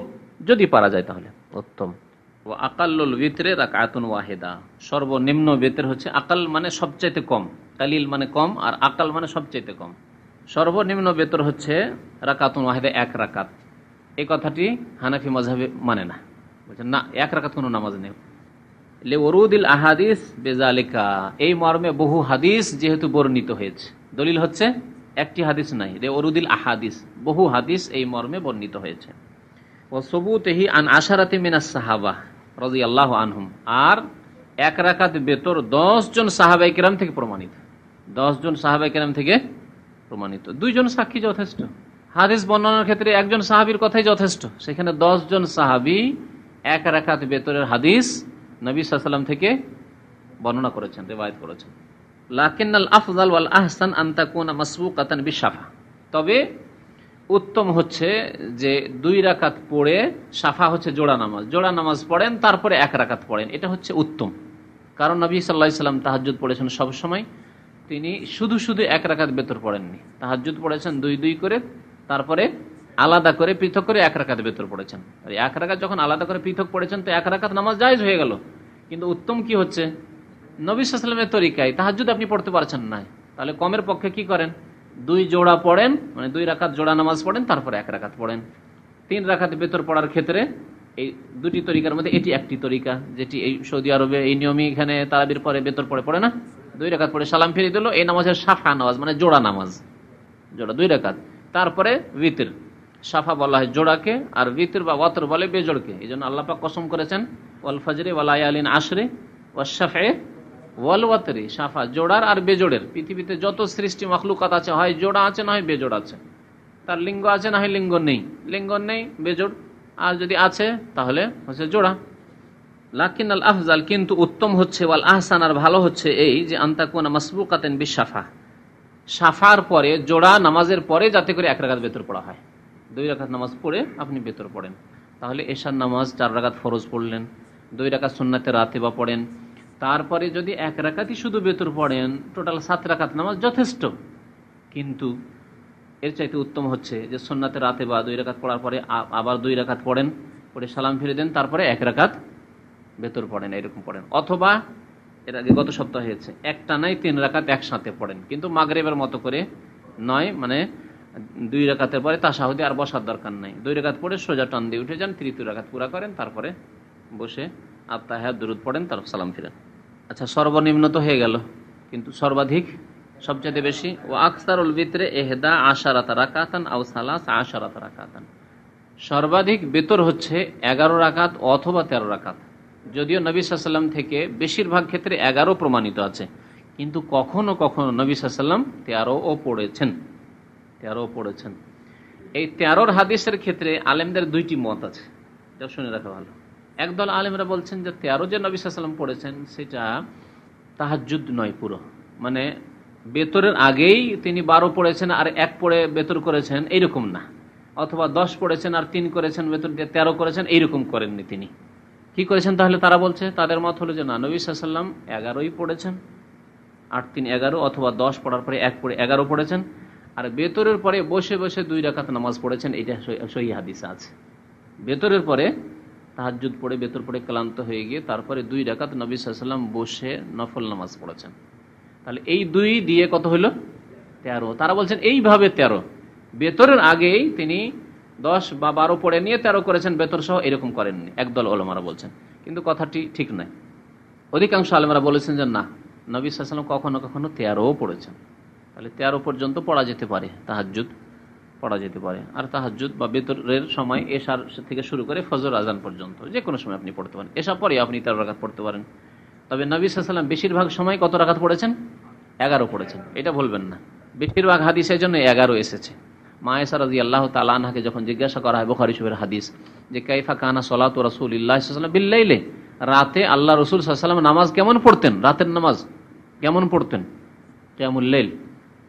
যদি পারা যায় তাহলে উত্তম ও আকাল আকাল্লুল বিতরে রাকাতুন ওয়াহেদা সর্বনিম্ন বেতের হচ্ছে আকাল মানে সবচাইতে কম কালিল মানে কম আর আকাল মানে সবচাইতে কম সর্বনিম্ন বেতর হচ্ছে রাকাতুন ওয়াহেদা এক রাকাত এই কথাটি হানাফি মজাবে মানে না বলছেন না এক রাকাত কোনো নামাজ নেই লেওরুদিল আহাদিস বেজালিকা এই মর্মে বহু হাদিস যেহেতু বর্ণিত হয়েছে দলিল হচ্ছে একটি হাদিস নাই লেওরুদিল আহাদিস বহু হাদিস এই মর্মে বর্ণিত হয়েছে ও সবুতেহি আন আশারাতি মিনাস সাহাবা রাজি আল্লাহ আনহুম আর এক রাকাত বেতর দশজন সাহাবাই কেরাম থেকে প্রমাণিত দশজন সাহাবাই কেরাম থেকে প্রমাণিত দুইজন সাক্ষী যথেষ্ট হাদিস বর্ণনার ক্ষেত্রে একজন সাহাবির কথাই যথেষ্ট সেখানে দশজন সাহাবি এক রাকাত বেতরের হাদিস নবী সাল্লাম থেকে বর্ণনা করেছেন রেবায়ত করেছেন লাকিনাল আফজাল ওয়াল আহসান আন্তাকুন মাসবু কাতান বিশাফা তবে উত্তম হচ্ছে যে দুই রাকাত পড়ে সাফা হচ্ছে জোড়া নামাজ জোড়া নামাজ পড়েন তারপরে এক রাকাত পড়েন এটা হচ্ছে উত্তম কারণ নবী সাল্লা সাল্লাম তাহাজুদ পড়েছেন সবসময় তিনি শুধু শুধু এক রাকাত বেতর পড়েননি তাহাজুদ পড়েছেন দুই দুই করে তারপরে আলাদা করে পৃথক করে এক রাখাতে বেতর পড়েছেন আর এক রাখাত যখন আলাদা করে পৃথক পড়েছেন তো এক রাখাত নামাজ জায়জ হয়ে গেল কিন্তু উত্তম কি হচ্ছে নবী সালামের তরিকায় তাহাজুদ আপনি পড়তে পারছেন না তাহলে কমের পক্ষে কি করেন দুই জোড়া পড়েন মানে দুই রাখাত জোড়া নামাজ পড়েন তারপরে এক রাখাত পড়েন তিন রাখাত বেতর পড়ার ক্ষেত্রে এই দুটি তরিকার মধ্যে এটি একটি তরিকা যেটি এই সৌদি আরবে এই নিয়মই এখানে তারাবির পরে বেতর পড়ে পড়ে না দুই রাখাত পড়ে সালাম ফিরিয়ে দিল এই নামাজের সাফা নামাজ মানে জোড়া নামাজ জোড়া দুই রাখাত তারপরে বিতির সাফা বলা হয় জোড়াকে আর ভিতর বা ওয়াতর বলে বেজোড়কে এই জন্য আল্লাপাক কসম করেছেন ওয়াল ফজরে ওয়ালাই আলিন আশরে ওয়াশাফে ওয়াল ওয়াতরে সাফা জোড়ার আর বেজোড়ের পৃথিবীতে যত সৃষ্টি মখলুকাত আছে হয় জোড়া আছে না হয় বেজোড় আছে তার লিঙ্গ আছে না হয় লিঙ্গ নেই লিঙ্গ নেই বেজোড় আর যদি আছে তাহলে হচ্ছে জোড়া লাকিন আল আফজাল কিন্তু উত্তম হচ্ছে ওয়াল আহসান আর ভালো হচ্ছে এই যে আন্তাকুন মাসবুকাতেন বিশাফা সাফার পরে জোড়া নামাজের পরে যাতে করে এক রাখাত ভেতর পড়া হয় দুই রাকাত নামাজ পড়ে আপনি বেতর পড়েন তাহলে এশার নামাজ চার রাখাত ফরজ পড়লেন দুই রাকাত সুন্নাতে রাতে বা পড়েন তারপরে যদি এক রাকাতই শুধু বেতর পড়েন টোটাল সাত রাখাত নামাজ যথেষ্ট কিন্তু এর চাইতে উত্তম হচ্ছে যে সন্ন্যাতে রাতে বা দুই রাকাত পড়ার পরে আবার দুই রাকাত পড়েন পড়ে সালাম ফিরে দেন তারপরে এক রাকাত বেতর পড়েন এরকম পড়েন অথবা এর আগে গত সপ্তাহ হয়েছে একটা নাই তিন রাকাত একসাথে পড়েন কিন্তু মাগরেবের মতো করে নয় মানে দুই রেখাতের পরে তা সাহুদি আর বসার দরকার নাই দুই রাকাত পরে সোজা টান দিয়ে উঠে যান তৃতীয় রেখাত পুরা করেন তারপরে বসে আর হ্যাঁ দূরত পড়েন তার সালাম ফিরেন আচ্ছা সর্বনিম্ন তো হয়ে গেল কিন্তু সর্বাধিক সবচেয়ে বেশি ও উল বিতরে এহেদা আশারাত রাকাতান আউ সালাস আশারাত রাকাতান সর্বাধিক বেতর হচ্ছে এগারো রাকাত অথবা তেরো রাকাত যদিও নবী সাল্লাম থেকে বেশিরভাগ ক্ষেত্রে এগারো প্রমাণিত আছে কিন্তু কখনো কখনো নবী সাল্লাম তেরোও পড়েছেন তেরো পড়েছেন এই তেরোর হাদিসের ক্ষেত্রে আলেমদের দুইটি মত আছে এটা শুনে রাখা ভালো একদল আলেমরা বলছেন যে তেরো যে নবী সাল্লাম পড়েছেন সেটা তাহাজুদ নয় পুরো মানে বেতরের আগেই তিনি বারো পড়েছেন আর এক পড়ে বেতর করেছেন এইরকম না অথবা দশ পড়েছেন আর তিন করেছেন বেতর দিয়ে তেরো করেছেন এইরকম করেননি তিনি কি করেছেন তাহলে তারা বলছে তাদের মত হলো যে না নবী সাল্লাম এগারোই পড়েছেন আট তিন এগারো অথবা দশ পড়ার পরে এক পড়ে এগারো পড়েছেন আর বেতরের পরে বসে বসে দুই রাখাত নামাজ পড়েছেন এটা সহি হাদিস আছে বেতরের পরে তাহাজুদ পড়ে বেতর পড়ে ক্লান্ত হয়ে গিয়ে তারপরে দুই রাখাত নবী সাল্লাম বসে নফল নামাজ পড়েছেন তাহলে এই দুই দিয়ে কত হলো তেরো তারা বলছেন এইভাবে তেরো বেতরের আগেই তিনি দশ বা বারো পড়ে নিয়ে তেরো করেছেন বেতর সহ এরকম করেননি একদল ওলমারা বলছেন কিন্তু কথাটি ঠিক নয় অধিকাংশ আলমারা বলেছেন যে না নবী সাল্লাম কখনো কখনো তেরোও পড়েছেন তাহলে তেরো পর্যন্ত পড়া যেতে পারে তাহাজুদ পড়া যেতে পারে আর তাহাজুদ বা বেতরের সময় এসার থেকে শুরু করে ফজর আজান পর্যন্ত যে কোনো সময় আপনি পড়তে পারেন এসা পরে আপনি তেরো রাখাত পড়তে পারেন তবে নবী সাল্লাম বেশিরভাগ সময় কত রাখাত পড়েছেন এগারো পড়েছেন এটা বলবেন না বেশিরভাগ হাদিসের জন্য এগারো এসেছে এসার রাজি আল্লাহ তালাহাকে যখন জিজ্ঞাসা করা হয় বখারি সুবের হাদিস যে কাইফা কানা সলাত রসুল ইসলাম বিল্লাইলে রাতে আল্লাহ রসুল সাল্লাম নামাজ কেমন পড়তেন রাতের নামাজ কেমন পড়তেন কেমন লেল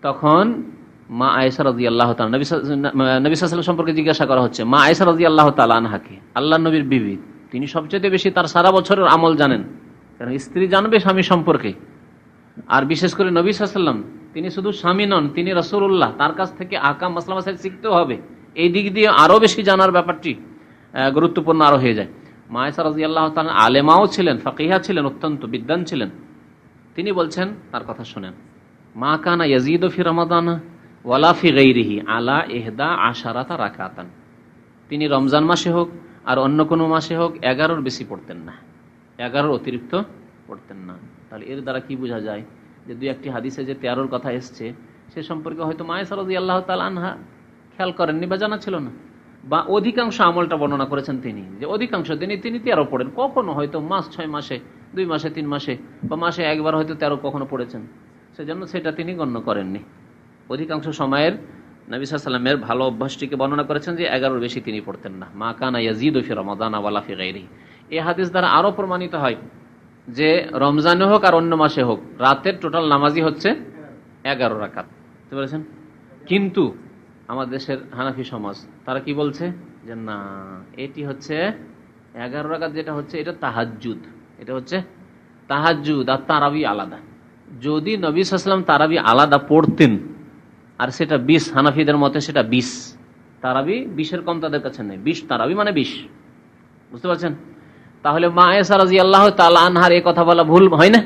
তখন মা আয়সা রাজি আল্লাহ নবী সাল্লাম সম্পর্কে জিজ্ঞাসা করা হচ্ছে মা আয়সা রাজি আল্লাহ তালানহাকে আল্লাহ নবীর বিবি তিনি সবচেয়ে বেশি তার সারা বছরের আমল জানেন কারণ স্ত্রী জানবে স্বামী সম্পর্কে আর বিশেষ করে নবী সাল্লাম তিনি শুধু স্বামী নন তিনি রসুল্লাহ তার কাছ থেকে আকাম মাসলাম শিখতে হবে এই দিক দিয়ে আরও বেশি জানার ব্যাপারটি গুরুত্বপূর্ণ আরও হয়ে যায় মায়েসা রাজি আল্লাহ আলেমাও ছিলেন ফাকিহা ছিলেন অত্যন্ত বিদ্যান ছিলেন তিনি বলছেন তার কথা শোনেন মা কানা ইয়াজিদ ফি রমাদান ওয়ালা ফি গৈরিহি আলা এহদা আশারাতা রাকাতান তিনি রমজান মাসে হোক আর অন্য কোনো মাসে হোক এগারোর বেশি পড়তেন না এগারোর অতিরিক্ত পড়তেন না তাহলে এর দ্বারা কি বোঝা যায় যে দুই একটি হাদিসে যে তেরোর কথা এসছে সে সম্পর্কে হয়তো মায়ে সরদি আল্লাহ তাল আনহা খেয়াল করেননি বা জানা ছিল না বা অধিকাংশ আমলটা বর্ণনা করেছেন তিনি যে অধিকাংশ দিনই তিনি তেরো পড়েন কখনো হয়তো মাস ছয় মাসে দুই মাসে তিন মাসে বা মাসে একবার হয়তো তেরো কখনো পড়েছেন সেজন্য সেটা তিনি গণ্য করেননি অধিকাংশ সময়ের নবিসা সাল্লামের ভালো অভ্যাসটিকে বর্ণনা করেছেন যে এগারোর বেশি তিনি পড়তেন না মা কানা ইয়াজিদ ফি রমাদান আওয়ালা গাইরি এ হাদিস দ্বারা আরও প্রমাণিত হয় যে রমজানে হোক আর অন্য মাসে হোক রাতের টোটাল নামাজই হচ্ছে এগারো রাকাত বুঝতে পেরেছেন কিন্তু আমাদের দেশের হানাফি সমাজ তারা কি বলছে যে না এটি হচ্ছে এগারো রাকাত যেটা হচ্ছে এটা তাহাজুদ এটা হচ্ছে তাহাজুদ আর তারাবি আলাদা যদি নবী সাল্লাম তারাবি আলাদা পড়তেন আর সেটা বিশ হানাফিদের মতে সেটা বিশ তারাবি বিশের কম তাদের কাছে নেই বিশ তারাবি মানে বিশ বুঝতে পারছেন তাহলে মা এসারাজি আল্লাহ তালা আনহার এ কথা বলা ভুল হয় না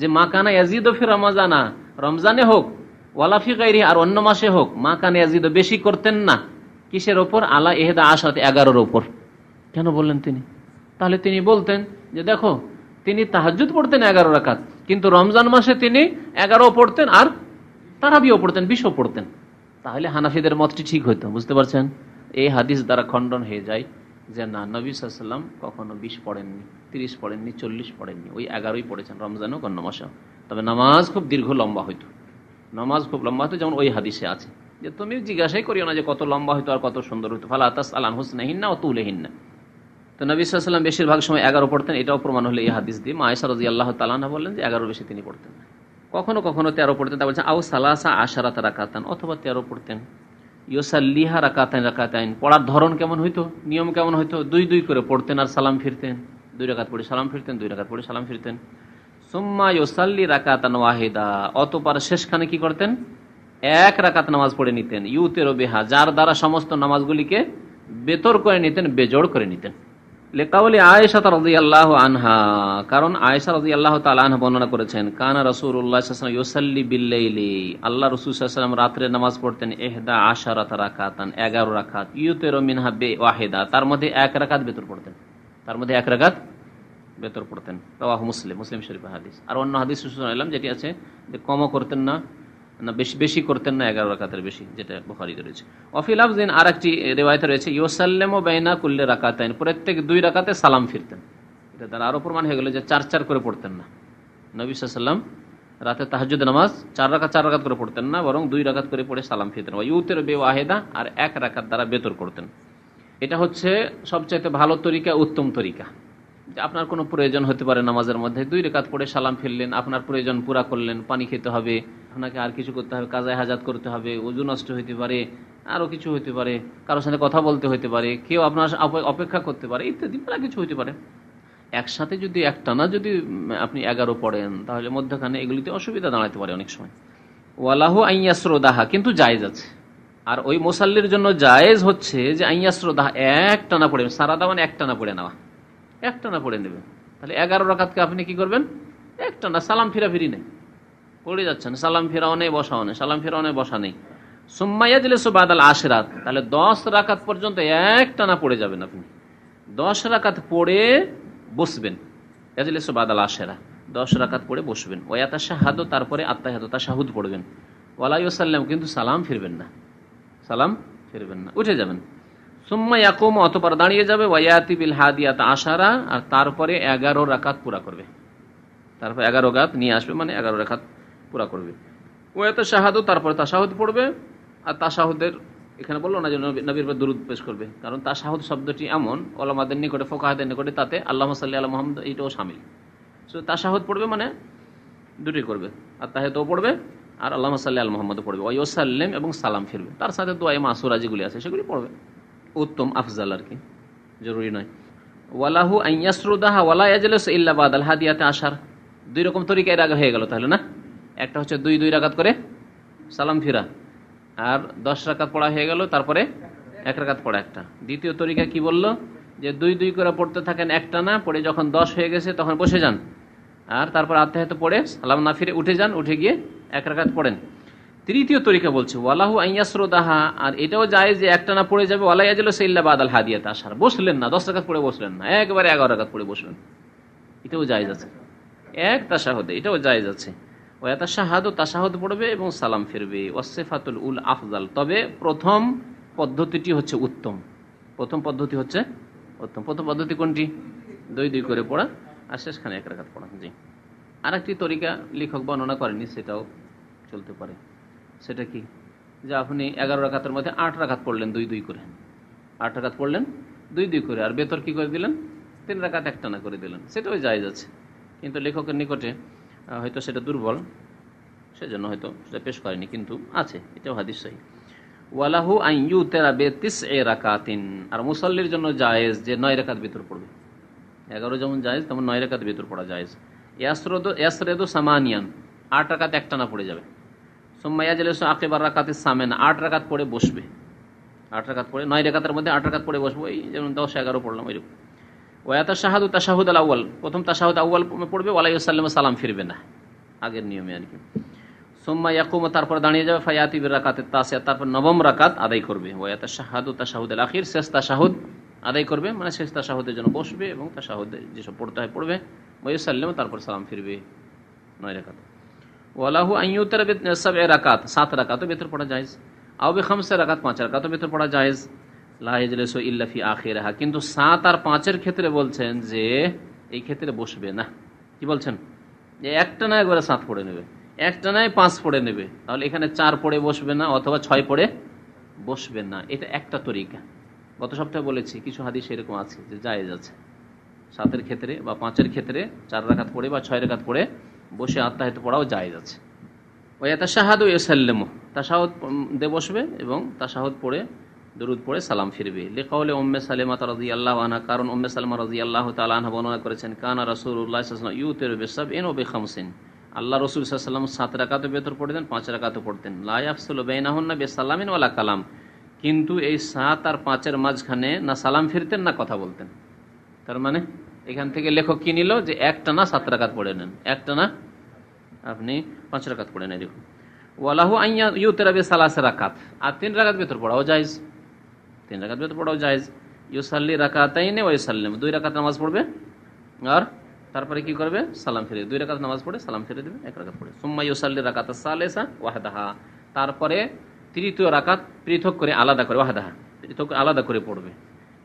যে মা কানা ইয়াজিদ ফির রমাজানা রমজানে হোক ওয়ালাফি গাইরি আর অন্য মাসে হোক মা কানা ইয়াজিদ বেশি করতেন না কিসের ওপর আলা এহেদা আসাতে এগারোর ওপর কেন বললেন তিনি তাহলে তিনি বলতেন যে দেখো তিনি তাহাজুদ পড়তেন এগারো রাখাত কিন্তু রমজান মাসে তিনি এগারো পড়তেন আর তারাবিও পড়তেন বিশও পড়তেন তাহলে হানাফিদের মতটি ঠিক হইতো বুঝতে পারছেন এই হাদিস দ্বারা খণ্ডন হয়ে যায় যে না নবী সাল্লাম কখনো বিশ পড়েননি তিরিশ পড়েননি চল্লিশ পড়েননি ওই এগারোই পড়েছেন রমজানও কন্য মাসেও তবে নামাজ খুব দীর্ঘ লম্বা হইতো নামাজ খুব লম্বা হতো যেমন ওই হাদিসে আছে যে তুমি জিজ্ঞাসাই করিও না যে কত লম্বা হইতো আর কত সুন্দর হইতো ফালা আতাস আলান হোসনাহিন না ও তুলেহিন না তো নবী সাল্লাম বেশিরভাগ সময় এগারো পড়তেন এটাও প্রমাণ হলে এই হাদিস দিয়ে মা আয়সা রাজি আল্লাহ তালানা বললেন যে এগারো বেশি তিনি পড়তেন কখনো কখনো তেরো পড়তেন তা বলছেন আউ সালাসা আশারাত রাকাতান অথবা তেরো পড়তেন ইয়োসাল্লিহা রাকাতান রাকাতাইন পড়ার ধরন কেমন হইতো নিয়ম কেমন হইতো দুই দুই করে পড়তেন আর সালাম ফিরতেন দুই রাকাত পড়ে সালাম ফিরতেন দুই রাকাত পড়ে সালাম ফিরতেন সুম্মা ইয়োসাল্লি রাকাতান ওয়াহিদা অতপার শেষখানে কি করতেন এক রাকাত নামাজ পড়ে নিতেন ইউতেরো বেহা যার দ্বারা সমস্ত নামাজগুলিকে বেতর করে নিতেন বেজোড় করে নিতেন লেকাউলি আয়েশা রাজি আল্লাহ আনহা কারণ আয়েশা রাজি আল্লাহ তালাহা বর্ণনা করেছেন কানা রসুল উল্লাহাম ইউসাল্লি বিল্লাইলি আল্লাহ রসুল রসুলাম রাত্রে নামাজ পড়তেন এহদা আশা আশারাত রাখাত এগারো রাখাত ইউতের মিনহা বে ওয়াহেদা তার মধ্যে এক রাখাত বেতর পড়তেন তার মধ্যে এক রাখাত বেতর পড়তেন রাহ মুসলিম মুসলিম শরীফ হাদিস আর অন্য হাদিস এলাম যেটি আছে যে কমও করতেন না না বেশি বেশি করতেন না এগারো রাকাতের বেশি যেটা বুখারিতে রয়েছে অফিল আফজিন আর একটি রেওয়ায়ত রয়েছে ও বেইনা কুল্লে রাকাতেন প্রত্যেক দুই রাকাতে সালাম ফিরতেন এটা তার আরও প্রমাণ হয়ে গেল যে চার চার করে পড়তেন না নবী সাল্লাম রাতে তাহাজুদ নামাজ চার রাখাত চার রাখাত করে পড়তেন না বরং দুই রাখাত করে পড়ে সালাম ফিরতেন বা ইউতের বে ওয়াহেদা আর এক রাখাত দ্বারা বেতর করতেন এটা হচ্ছে সবচাইতে ভালো তরিকা উত্তম তরিকা আপনার কোনো প্রয়োজন হতে পারে নামাজের মধ্যে দুই রেখাত পড়ে সালাম ফেললেন আপনার প্রয়োজন পুরা করলেন পানি খেতে হবে আপনাকে আর কিছু করতে হবে কাজায় হাজাত করতে হবে ওজু নষ্ট হতে পারে আরও কিছু হতে পারে কারোর সাথে কথা বলতে হতে পারে কেউ আপনার অপেক্ষা করতে পারে ইত্যাদি মেলা কিছু হতে পারে একসাথে যদি একটানা যদি আপনি এগারো পড়েন তাহলে মধ্যখানে এগুলিতে অসুবিধা দাঁড়াতে পারে অনেক সময় ওয়ালাহু আইয়াশ্রদাহা কিন্তু জায়েজ আছে আর ওই মোসাল্লির জন্য জায়েজ হচ্ছে যে আইয়াশ্রদাহা এক টানা পড়ে সারাদা মানে এক টানা পড়ে নেওয়া একটানা পড়ে নেবেন তাহলে এগারো রাকাতকে আপনি কি করবেন একটানা সালাম সালাম ফিরাফিরি নেই পড়ে যাচ্ছেন সালাম ফেরাও নেই বসাও নেই সালাম ফেরাও নেই বসা নেই সোম্মাইয়া দিলে সুবাদ বাদাল আশরাত তাহলে দশ রাকাত পর্যন্ত একটানা পড়ে যাবেন আপনি দশ রাকাত পড়ে বসবেন এজলে সুবাদ আশেরা দশ রাকাত পড়ে বসবেন ওয়াতা শাহাদ তারপরে তার শাহুদ পড়বেন ওয়ালাই সাল্লাম কিন্তু সালাম ফিরবেন না সালাম ফিরবেন না উঠে যাবেন সুম্মা ইয়াকুম অতপর দাঁড়িয়ে যাবে ওয়াইয়াতি বিল হাদিয়াত আশারা আর তারপরে এগারো রাকাত পুরা করবে তারপর এগারো গাত নিয়ে আসবে মানে এগারো রাকাত পুরা করবে ওয়াত শাহাদু তারপরে তাশাহুদ পড়বে আর তাশাহুদের এখানে বললো না যে নবীর পর দরুদ পেশ করবে কারণ তাশাহুদ শব্দটি এমন ওলামাদের নিকটে ফোকাহাদের নিকটে তাতে আল্লাহ সাল্লি আল্লাহ মোহাম্মদ এইটাও সামিল সো তাশাহুদ পড়বে মানে দুটি করবে আর তাহেতেও পড়বে আর আল্লাহ সাল্লি আল মোহাম্মদও পড়বে ওয়াইসাল্লেম এবং সালাম ফিরবে তার সাথে দোয়াই মাসুরা যেগুলি আছে সেগুলি পড়বে উত্তম আফজাল আর কি জরুরি নয় ওয়ালাহু আইয়াসরুদাহা ওয়ালা ইয়াজলিস ইল্লা বাদাল হাদিয়াতে আসার দুই রকম তরিকা এর আগে হয়ে গেল তাহলে না একটা হচ্ছে দুই দুই রাগাত করে সালাম ফিরা আর দশ রাকাত পড়া হয়ে গেল তারপরে এক রাকাত পড়া একটা দ্বিতীয় তরিকা কি বলল যে দুই দুই করে পড়তে থাকেন একটা না পড়ে যখন দশ হয়ে গেছে তখন বসে যান আর তারপর আত্মাহিত পড়ে সালাম না ফিরে উঠে যান উঠে গিয়ে এক রাকাত পড়েন তৃতীয় তরিকা বলছে ওয়ালাহু আইয়াসরোদাহা আর এটাও যায় যে একটা না পড়ে যাবে ওয়ালাই আজল সেইল্লা বাদাল হাদিয়াতে আসার বসলেন না দশ টাকা পড়ে বসলেন না একবারে এগারো টাকা পড়ে বসলেন এটাও যায় যাচ্ছে এক তাসাহদে এটাও যায় যাচ্ছে ও এত শাহাদ তাসাহদ পড়বে এবং সালাম ফিরবে ওয়াসেফাতুল উল আফজাল তবে প্রথম পদ্ধতিটি হচ্ছে উত্তম প্রথম পদ্ধতি হচ্ছে উত্তম প্রথম পদ্ধতি কোনটি দুই দুই করে পড়া আর শেষখানে এক রাখাত পড়া জি আর একটি তরিকা লেখক বর্ণনা করেনি সেটাও চলতে পারে সেটা কি যে আপনি এগারো রাখাতের মধ্যে আট রাখাত পড়লেন দুই দুই করে আট রাখাত পড়লেন দুই দুই করে আর বেতর কী করে দিলেন তিন রাখাত একটানা করে দিলেন সেটাও যায় আছে কিন্তু লেখকের নিকটে হয়তো সেটা দুর্বল সেজন্য হয়তো সেটা পেশ করেনি কিন্তু আছে এটাও হাদিস সাহি ওয়ালাহু আইউ তেরা বে তিস এ রাকাতিন আর মুসল্লির জন্য জায়েজ যে নয় রেখাত ভেতর পড়বে এগারো যেমন জায়েজ তেমন নয় রেখাত ভিতর পড়া জায়েজ ইয়াসরদ ইয়াসরেদো সামানিয়ান আট রাকাত একটানা পড়ে যাবে সোম্মাইয়া জেলে আকেবার রাকাতে সামেন আট রাকাত পড়ে বসবে আট রাকাত পড়ে নয় রেখাতের মধ্যে আট রাকাত পড়ে বসবো এই যেমন দশ এগারো পড়লাম এরকম ওয়াতা শাহাদু তাশাহুদ আল আউ্ল প্রথম তা তাশাহুদ আউ্ল পড়বে সাল্লাম সালাম ফিরবে না আগের নিয়মে আর কি সোম্মা ইয়াকুম তারপর দাঁড়িয়ে যাবে ফায়াতিবির রাকাতে তাসিয়া তারপর নবম রাকাত আদায় করবে ওয়াতা শাহাদু তাশাহুদ আল আখির শেষ তাশাহুদ আদায় করবে মানে শেষ তাশাহুদের জন্য বসবে এবং তা তাশাহুদ যেসব পড়তে হয় পড়বে ওয়াইসাল্লাম তারপর সালাম ফিরবে নয় রাকাতে ওলাহু আইয়ুতার সব এ রাকাত সাত রাকাতও ভেতর পড়া জায়েজ আউবে বে খামসে রাকাত পাঁচ রাকাতও ভেতর পড়া জায়েজ লাহেজলেস ইল্লাফি আখের হা কিন্তু সাত আর পাঁচের ক্ষেত্রে বলছেন যে এই ক্ষেত্রে বসবে না কি বলছেন যে একটা না একবারে সাত পড়ে নেবে একটা নয় পাঁচ পড়ে নেবে তাহলে এখানে চার পড়ে বসবে না অথবা ছয় পড়ে বসবে না এটা একটা তরিকা গত সপ্তাহে বলেছি কিছু হাদিস এরকম আছে যে জায়েজ আছে সাতের ক্ষেত্রে বা পাঁচের ক্ষেত্রে চার রাখাত পড়ে বা ছয় রাখাত পড়ে বসে আত্মাহিত পড়াও যায় যাচ্ছে ওই এত শাহাদ ও এসাল্লেম তাশাহদ দে বসবে এবং তাশাহদ পড়ে দরুদ পড়ে সালাম ফিরবে লেখাউলে ওম্মে সালেমা রাজি আল্লাহ আনা কারণ ওম্মে সালমা রাজি আল্লাহ তালাহা বর্ণনা করেছেন কানা রসুল্লাহ ইউ তের বেসব এন ও বেখাম সিন আল্লাহ রসুল সাল্লাম সাত রাকাতও বেতর পড়তেন পাঁচ রাকাতে পড়তেন লাইফসুল না বে সালামিন ওয়ালা কালাম কিন্তু এই সাত আর পাঁচের মাঝখানে না সালাম ফিরতেন না কথা বলতেন তার মানে এখান থেকে লেখক কি নিল যে একটা না সাত রাকাত পড়ে নেন একটা না আপনি পাঁচ রাকাত পড়ে নেন দেখুন ওয়ালাহু আইয়া ইউ তেরাবে সালাস রাকাত আর তিন রাকাত ভেতর পড়াও জায়েজ তিন রাকাত ভেতর পড়াও জায়েজ ইউসাল্লি রাকাতাইনে ওয়াইসাল্লিম দুই রাকাত নামাজ পড়বে আর তারপরে কি করবে সালাম ফিরে দুই রাকাত নামাজ পড়ে সালাম ফিরে দেবে এক রাকাত পড়ে সুম্মা ইউসাল্লি রাকাত সালেসা ওয়াহদাহা তারপরে তৃতীয় রাকাত পৃথক করে আলাদা করে ওয়াহদাহা পৃথক আলাদা করে পড়বে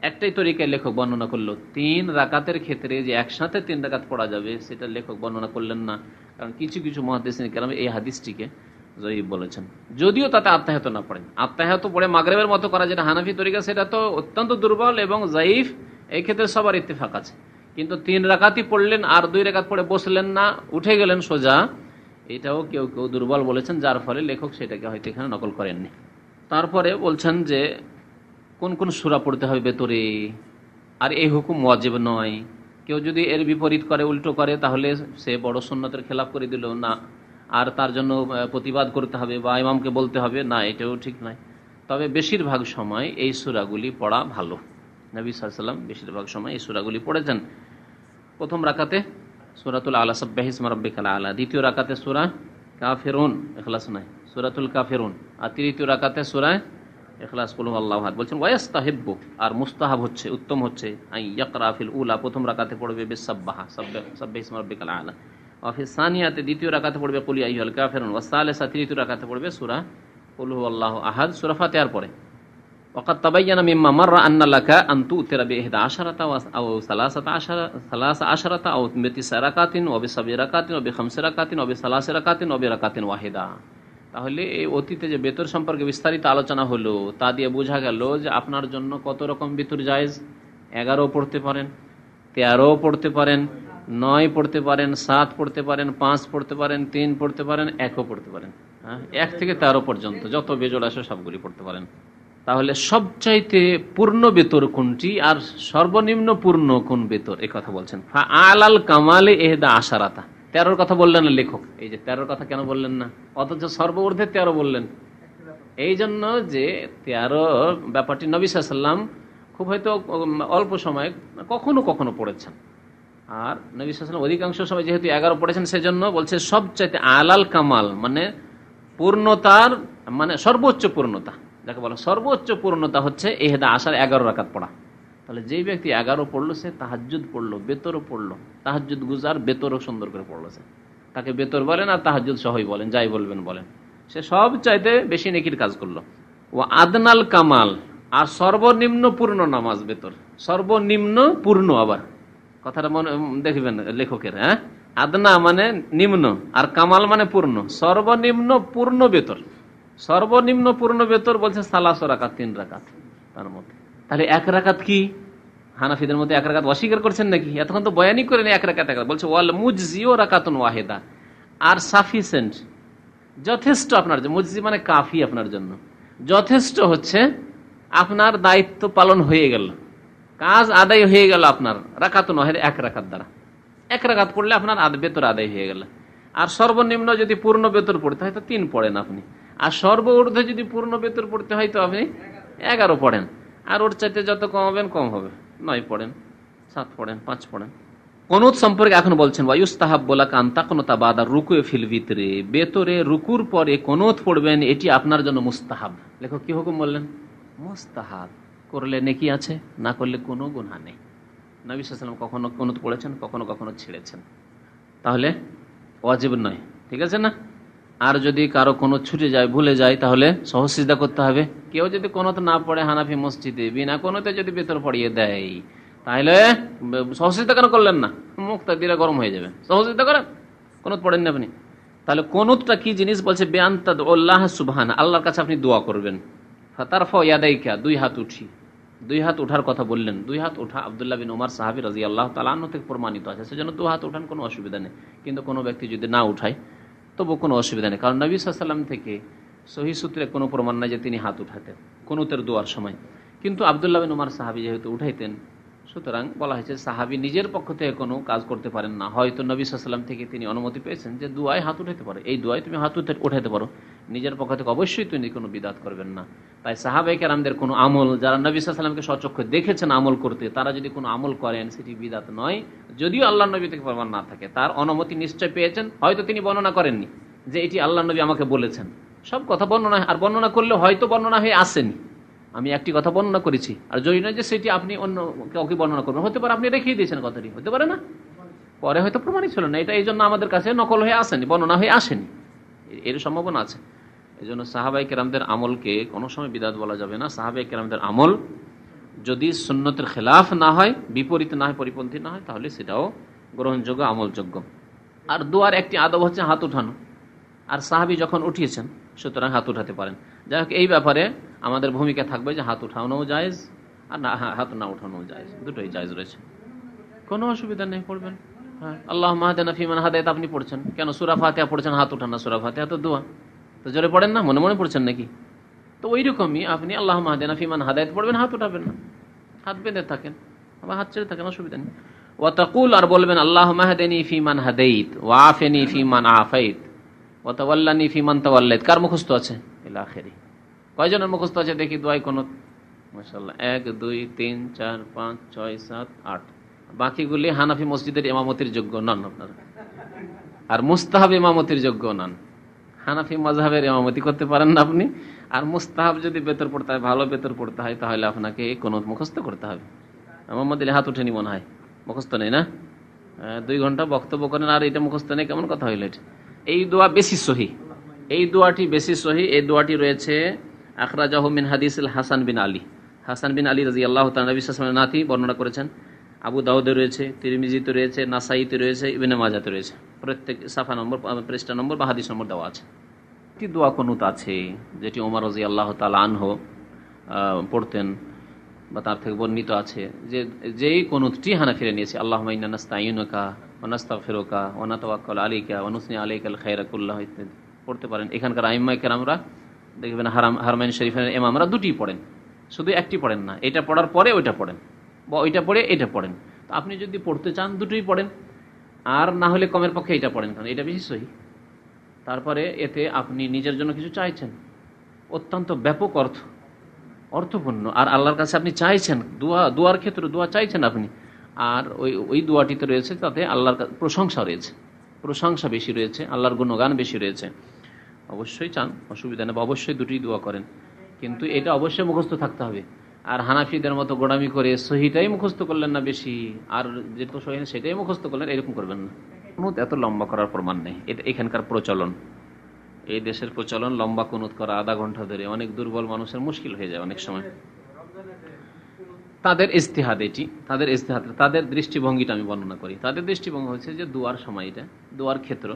একটাই তরিকায় লেখক বর্ণনা করলো তিন রাকাতের ক্ষেত্রে যে একসাথে তিন রাকাত পড়া যাবে সেটা লেখক বর্ণনা করলেন না কারণ কিছু কিছু মহাদেশ কেন এই হাদিসটিকে জয়ীব বলেছেন যদিও তাতে আত্মাহত না পড়েন আত্মাহত পড়ে মাগরেবের মতো করা যেটা হানাফি তরিকা সেটা তো অত্যন্ত দুর্বল এবং জাইফ এই ক্ষেত্রে সবার ইত্তেফাক আছে কিন্তু তিন রাকাতই পড়লেন আর দুই রেখাত পড়ে বসলেন না উঠে গেলেন সোজা এটাও কেউ কেউ দুর্বল বলেছেন যার ফলে লেখক সেটাকে হয়তো এখানে নকল করেননি তারপরে বলছেন যে কোন কোন সুরা পড়তে হবে ভেতরে আর এই হুকুম ওয়াজেব নয় কেউ যদি এর বিপরীত করে উল্টো করে তাহলে সে বড় সুন্নতের খেলাফ করে দিল না আর তার জন্য প্রতিবাদ করতে হবে বা ইমামকে বলতে হবে না এটাও ঠিক নয় তবে বেশিরভাগ সময় এই সুরাগুলি পড়া ভালো নবী সাল্লাম বেশিরভাগ সময় এই সুরাগুলি পড়েছেন প্রথম রাকাতে সুরাতুল আলা সাব্বাহিস মরব্বিকাল আলা দ্বিতীয় রাকাতে সুরা কাফেরুন এখলাস নয় সুরাতুল কাফেরুন আর তৃতীয় রাকাতে সুরায় এখলাস কুলু আল্লাহ আহাদ বলছেন ওয়াস্তাহিব্য আর মুস্তাহাব হচ্ছে উত্তম হচ্ছে আই ইয়াকরা ফিল উলা প্রথম রাকাতে পড়বে বেসাব্বাহা সাব্বে সাব্বে ইসমা রাব্বিকাল আলা ওয়া অফিস সানিয়াতে দ্বিতীয় রাকাতে পড়বে কুলি কাফিরুন ওয়া সালিসা তৃতীয় রাকাতে পড়বে সূরা কুলু আল্লাহ আহাদ সূরা ফাতিহার পরে وقد تبين مما مر أن لك أن تؤثر بإحدى عشرة أو ثلاثة عشرة, ثلاثة عشرة أو بتسع ركعات وبسبع ركعات وبخمس ركعات وبثلاث ركعات وبركعة واحدة তাহলে এই অতীতে যে বেতর সম্পর্কে বিস্তারিত আলোচনা হলো তা দিয়ে বোঝা গেল যে আপনার জন্য কত রকম বেতর জায়েজ এগারো পড়তে পারেন তেরো পড়তে পারেন নয় পড়তে পারেন সাত পড়তে পারেন পাঁচ পড়তে পারেন তিন পড়তে পারেন একও পড়তে পারেন হ্যাঁ এক থেকে তেরো পর্যন্ত যত বেজোড় আসে সবগুলি পড়তে পারেন তাহলে সবচাইতে পূর্ণ বেতর কোনটি আর সর্বনিম্ন পূর্ণ কোন বেতর কথা বলছেন আলাল কামালে এহদা আশারাতা তেরোর কথা বললেন না লেখক এই যে তেরোর কথা কেন বললেন না অথচ সর্বর্ধে তেরো বললেন এই জন্য যে তেরো ব্যাপারটি নবী খুব হয়তো অল্প সময় কখনো কখনো পড়েছেন আর নবী অধিকাংশ সময় যেহেতু এগারো পড়েছেন সেজন্য বলছে সবচাইতে আলাল কামাল মানে পূর্ণতার মানে সর্বোচ্চ পূর্ণতা যাকে বলো সর্বোচ্চ পূর্ণতা হচ্ছে এহেদা আসার এগারো রাকাত পড়া তাহলে যেই ব্যক্তি এগারো পড়লো সে তাহাজুদ পড়লো বেতরও পড়লো তাহাজুদ গুজার বেতরও সুন্দর করে পড়লো সে তাকে বেতর বলেন আর তাহাজুদ সহই বলেন যাই বলবেন বলেন সে সব চাইতে বেশি নেকির কাজ করলো ও আদনাল কামাল আর সর্বনিম্ন পূর্ণ নামাজ বেতর সর্বনিম্ন পূর্ণ আবার কথাটা মনে দেখবেন লেখকের হ্যাঁ আদনা মানে নিম্ন আর কামাল মানে পূর্ণ সর্বনিম্ন পূর্ণ বেতর সর্বনিম্ন পূর্ণ বেতর বলছে সালাশো রাখাত তিন রাকাত তার মধ্যে তাহলে এক রাকাত কি হানাফিদের মধ্যে এক রাকাত অস্বীকার করছেন নাকি এতক্ষণ তো করে করেন এক রাকাত এক বলছে ওয়াল মুজিও রাকাতুন ওয়াহেদা আর সাফিসেন্ট যথেষ্ট আপনার জন্য মুজি মানে কাফি আপনার জন্য যথেষ্ট হচ্ছে আপনার দায়িত্ব পালন হয়ে গেল কাজ আদায় হয়ে গেল আপনার রাকাত নহের এক রাকাত দ্বারা এক রাকাত পড়লে আপনার আধ বেতর আদায় হয়ে গেল আর সর্বনিম্ন যদি পূর্ণ বেতর পড়তে হয় তো তিন পড়েন আপনি আর সর্ব ঊর্ধ্বে যদি পূর্ণ বেতর পড়তে হয় তো আপনি এগারো পড়েন আর ওর চাইতে যত কম হবেন কম হবে নয় পড়েন সাত পড়েন পাঁচ পড়েন কনুত সম্পর্কে এখন বলছেন ওয়ায়ুস্তাহাব বলা কান্তা কোনো তা বাদা রুকুয়ে ফিল ভিতরে বেতরে রুকুর পরে কনুত পড়বেন এটি আপনার জন্য মুস্তাহাব লেখক কি হুকুম বললেন মুস্তাহাব করলে নেকি আছে না করলে কোনো গুণা নেই নবী সাল্লাম কখনো কনুত পড়েছেন কখনো কখনো ছেড়েছেন তাহলে অজীব নয় ঠিক আছে না আর যদি কারো কোনো ছুটে যায় ভুলে যায় তাহলে সিদ্ধা করতে হবে কেউ যদি কোনোতে না পড়ে হানাফি মসজিদে বিনা কোনোতে যদি ভেতর পড়িয়ে দেয় তাহলে সহসিদ্ধা কেন করলেন না তা দিলে গরম হয়ে যাবে সহসিদ্ধা করেন কোনো পড়েন না আপনি তাহলে কোনোটা কি জিনিস বলছে আল্লাহ সুবহান আল্লাহর কাছে আপনি দোয়া করবেন তারফ ইয়াদাইকা দুই হাত উঠি দুই হাত উঠার কথা বললেন দুই হাত উঠা আবদুল্লাহ বিন ওমার সাহাবি রাজি আল্লাহ তালাহ থেকে প্রমাণিত আছে সেজন্য দু হাত উঠান কোনো অসুবিধা নেই কিন্তু কোনো ব্যক্তি যদি না উঠায় তবু কোনো অসুবিধা নেই কারণ নবী সাল্লাম থেকে সহি সূত্রে কোনো প্রমাণ নাই যে তিনি হাত উঠাতেন কোনোতের দোয়ার সময় কিন্তু আবদুল্লাহ বিন উমার সাহাবি যেহেতু উঠাইতেন সুতরাং বলা হয়েছে সাহাবি নিজের পক্ষ থেকে কোনো কাজ করতে পারেন না হয়তো নবী সাল্লাম থেকে তিনি অনুমতি পেয়েছেন যে দুয়ায় হাত উঠাতে পারো এই দুয়ায় তুমি হাত উঠাতে পারো নিজের পক্ষ থেকে অবশ্যই তিনি কোনো বিদাত করবেন না তাই সাহাবাই আমাদের কোনো আমল যারা নবী সাল্লামকে সচক্ষে দেখেছেন আমল করতে তারা যদি কোনো আমল করেন সেটি বিদাত নয় যদিও আল্লাহ নবী থেকে প্রমাণ না থাকে তার অনুমতি নিশ্চয় পেয়েছেন হয়তো তিনি বর্ণনা করেননি যে এটি আল্লাহ নবী আমাকে বলেছেন সব কথা বর্ণনা আর বর্ণনা করলে হয়তো বর্ণনা হয়ে আসেনি আমি একটি কথা বর্ণনা করেছি আর জরুরি নয় যে সেটি আপনি অন্য কাউকে বর্ণনা করবেন হতে পারে আপনি রেখেই দিয়েছেন কথাটি হতে পারে না পরে হয়তো প্রমাণই ছিল না এটা এই জন্য আমাদের কাছে নকল হয়ে আসেনি বর্ণনা হয়ে আসেনি এর সম্ভাবনা আছে এই জন্য সাহাবাই কেরামদের আমলকে কোনো সময় বিদাত বলা যাবে না সাহাবাই কেরামদের আমল যদি সুন্নতের খেলাফ না হয় বিপরীত না হয় পরিপন্থী না হয় তাহলে সেটাও গ্রহণযোগ্য আমলযোগ্য আর দুয়ার একটি আদব হচ্ছে হাত উঠানো আর সাহাবি যখন উঠিয়েছেন সুতরাং হাত উঠাতে পারেন যাই হোক এই ব্যাপারে আমাদের ভূমিকা থাকবে যে হাত উঠানোও জায়েজ আর না হাত না উঠানোও জায়েজ দুটোই জায়েজ রয়েছে কোনো অসুবিধা নেই পড়বেন হ্যাঁ আল্লাহ মাহাদেনা ফিমান হাদায়ত আপনি পড়ছেন কেন সুরাফ ফাতেহা পড়ছেন হাত উঠানা না ফাতেহা হাত দোয়া তো জোরে পড়েন না মনে মনে পড়ছেন নাকি তো ওইরকমই আপনি আল্লাহ মাহাদেনা ফিমান হাদায়ত পড়বেন হাত উঠাবেন না হাত বেঁধে থাকেন আবার হাত ছেড়ে থাকেন অসুবিধা নেই ওয়াতাকুল আর বলবেন আল্লাহ মাহাদেনি ফিমান হাদাইত ওয়াফেনি ফিমান আফাইত ওয়াতাওয়াল্লানি ফিমান তাওয়াল্লাইত কার মুখস্থ আছে এলাখেরি আখেরি কয়জনের মুখস্থ আছে দেখি দোয়াই কোনো মাসাল্লাহ এক দুই তিন চার পাঁচ ছয় সাত আট বাকিগুলি হানাফি মসজিদের ইমামতির যোগ্য নন আপনারা আর মুস্তাহাব ইমামতির যোগ্য নন হানাফি মাঝহের ইমামতি করতে পারেন না আপনি আর মুস্তাহাব যদি বেতর পড়তে হয় ভালো বেতর পড়তে হয় তাহলে আপনাকে কোনো মুখস্থ করতে হবে মোহাম্মদ আলী হাত উঠেনি মনে হয় মুখস্থ নেই না দুই ঘন্টা বক্তব্য করেন আর এটা মুখস্থ নেই কেমন কথা হইল এটা এই দোয়া বেশি সহি এই দোয়াটি বেশি সহি এই দোয়াটি রয়েছে আখরাজ মিন হাদিস হাসান বিন আলী হাসান বিন আলী রাজি আল্লাহ বিশ্বাস নাতি বর্ণনা করেছেন আবু দাউদে রয়েছে তিরমিজিতে রয়েছে নাসাইতে রয়েছে ইবনে মাজাতে রয়েছে প্রত্যেক সাফা নম্বর পৃষ্ঠা নম্বর বা হাদিস নম্বর দেওয়া আছে একটি দোয়া কনুত আছে যেটি ওমর রাজি আল্লাহ তাল আনহ পড়তেন বা তার থেকে বর্ণিত আছে যে যেই কনুতটি হানা ফিরে নিয়েছে আল্লাহ মাইনাস্তাইনকা অনাস্তা ফেরোকা অনাতওয়াক্কাল আলিকা অনুসনি আলিকাল খাইরাকুল্লাহ ইত্যাদি পড়তে পারেন এখানকার আইম্মা আমরা দেখবেন হারাম হারমাইন শরীফের আমরা দুটি পড়েন শুধু একটি পড়েন না এটা পড়ার পরে ওইটা পড়েন বা ওইটা পড়ে এটা পড়েন তো আপনি যদি পড়তে চান দুটোই পড়েন আর না হলে কমের পক্ষে এটা পড়েন কারণ এটা বেশি সহি তারপরে এতে আপনি নিজের জন্য কিছু চাইছেন অত্যন্ত ব্যাপক অর্থ অর্থপূর্ণ আর আল্লাহর কাছে আপনি চাইছেন দোয়া দোয়ার ক্ষেত্রে দোয়া চাইছেন আপনি আর ওই ওই দোয়াটিতে রয়েছে তাতে আল্লাহর প্রশংসা রয়েছে প্রশংসা বেশি রয়েছে আল্লাহর গুণগান বেশি রয়েছে অবশ্যই চান অসুবিধা নেই বা অবশ্যই দুটি দোয়া করেন কিন্তু এটা অবশ্যই মুখস্থ থাকতে হবে আর হানাফিদের মতো গোড়ামি করে সহিটাই মুখস্থ করলেন না বেশি আর যেটুকু সহি সেটাই মুখস্থ করলেন এরকম করবেন না কুনুত এত লম্বা করার প্রমাণ নেই এটা এখানকার প্রচলন এই দেশের প্রচলন লম্বা কুনুত করা আধা ঘন্টা ধরে অনেক দুর্বল মানুষের মুশকিল হয়ে যায় অনেক সময় তাদের ইস্তেহাদ এটি তাদের ইস্তেহাদ তাদের দৃষ্টিভঙ্গিটা আমি বর্ণনা করি তাদের দৃষ্টিভঙ্গি হচ্ছে যে দুয়ার সময় এটা দুয়ার ক্ষেত্র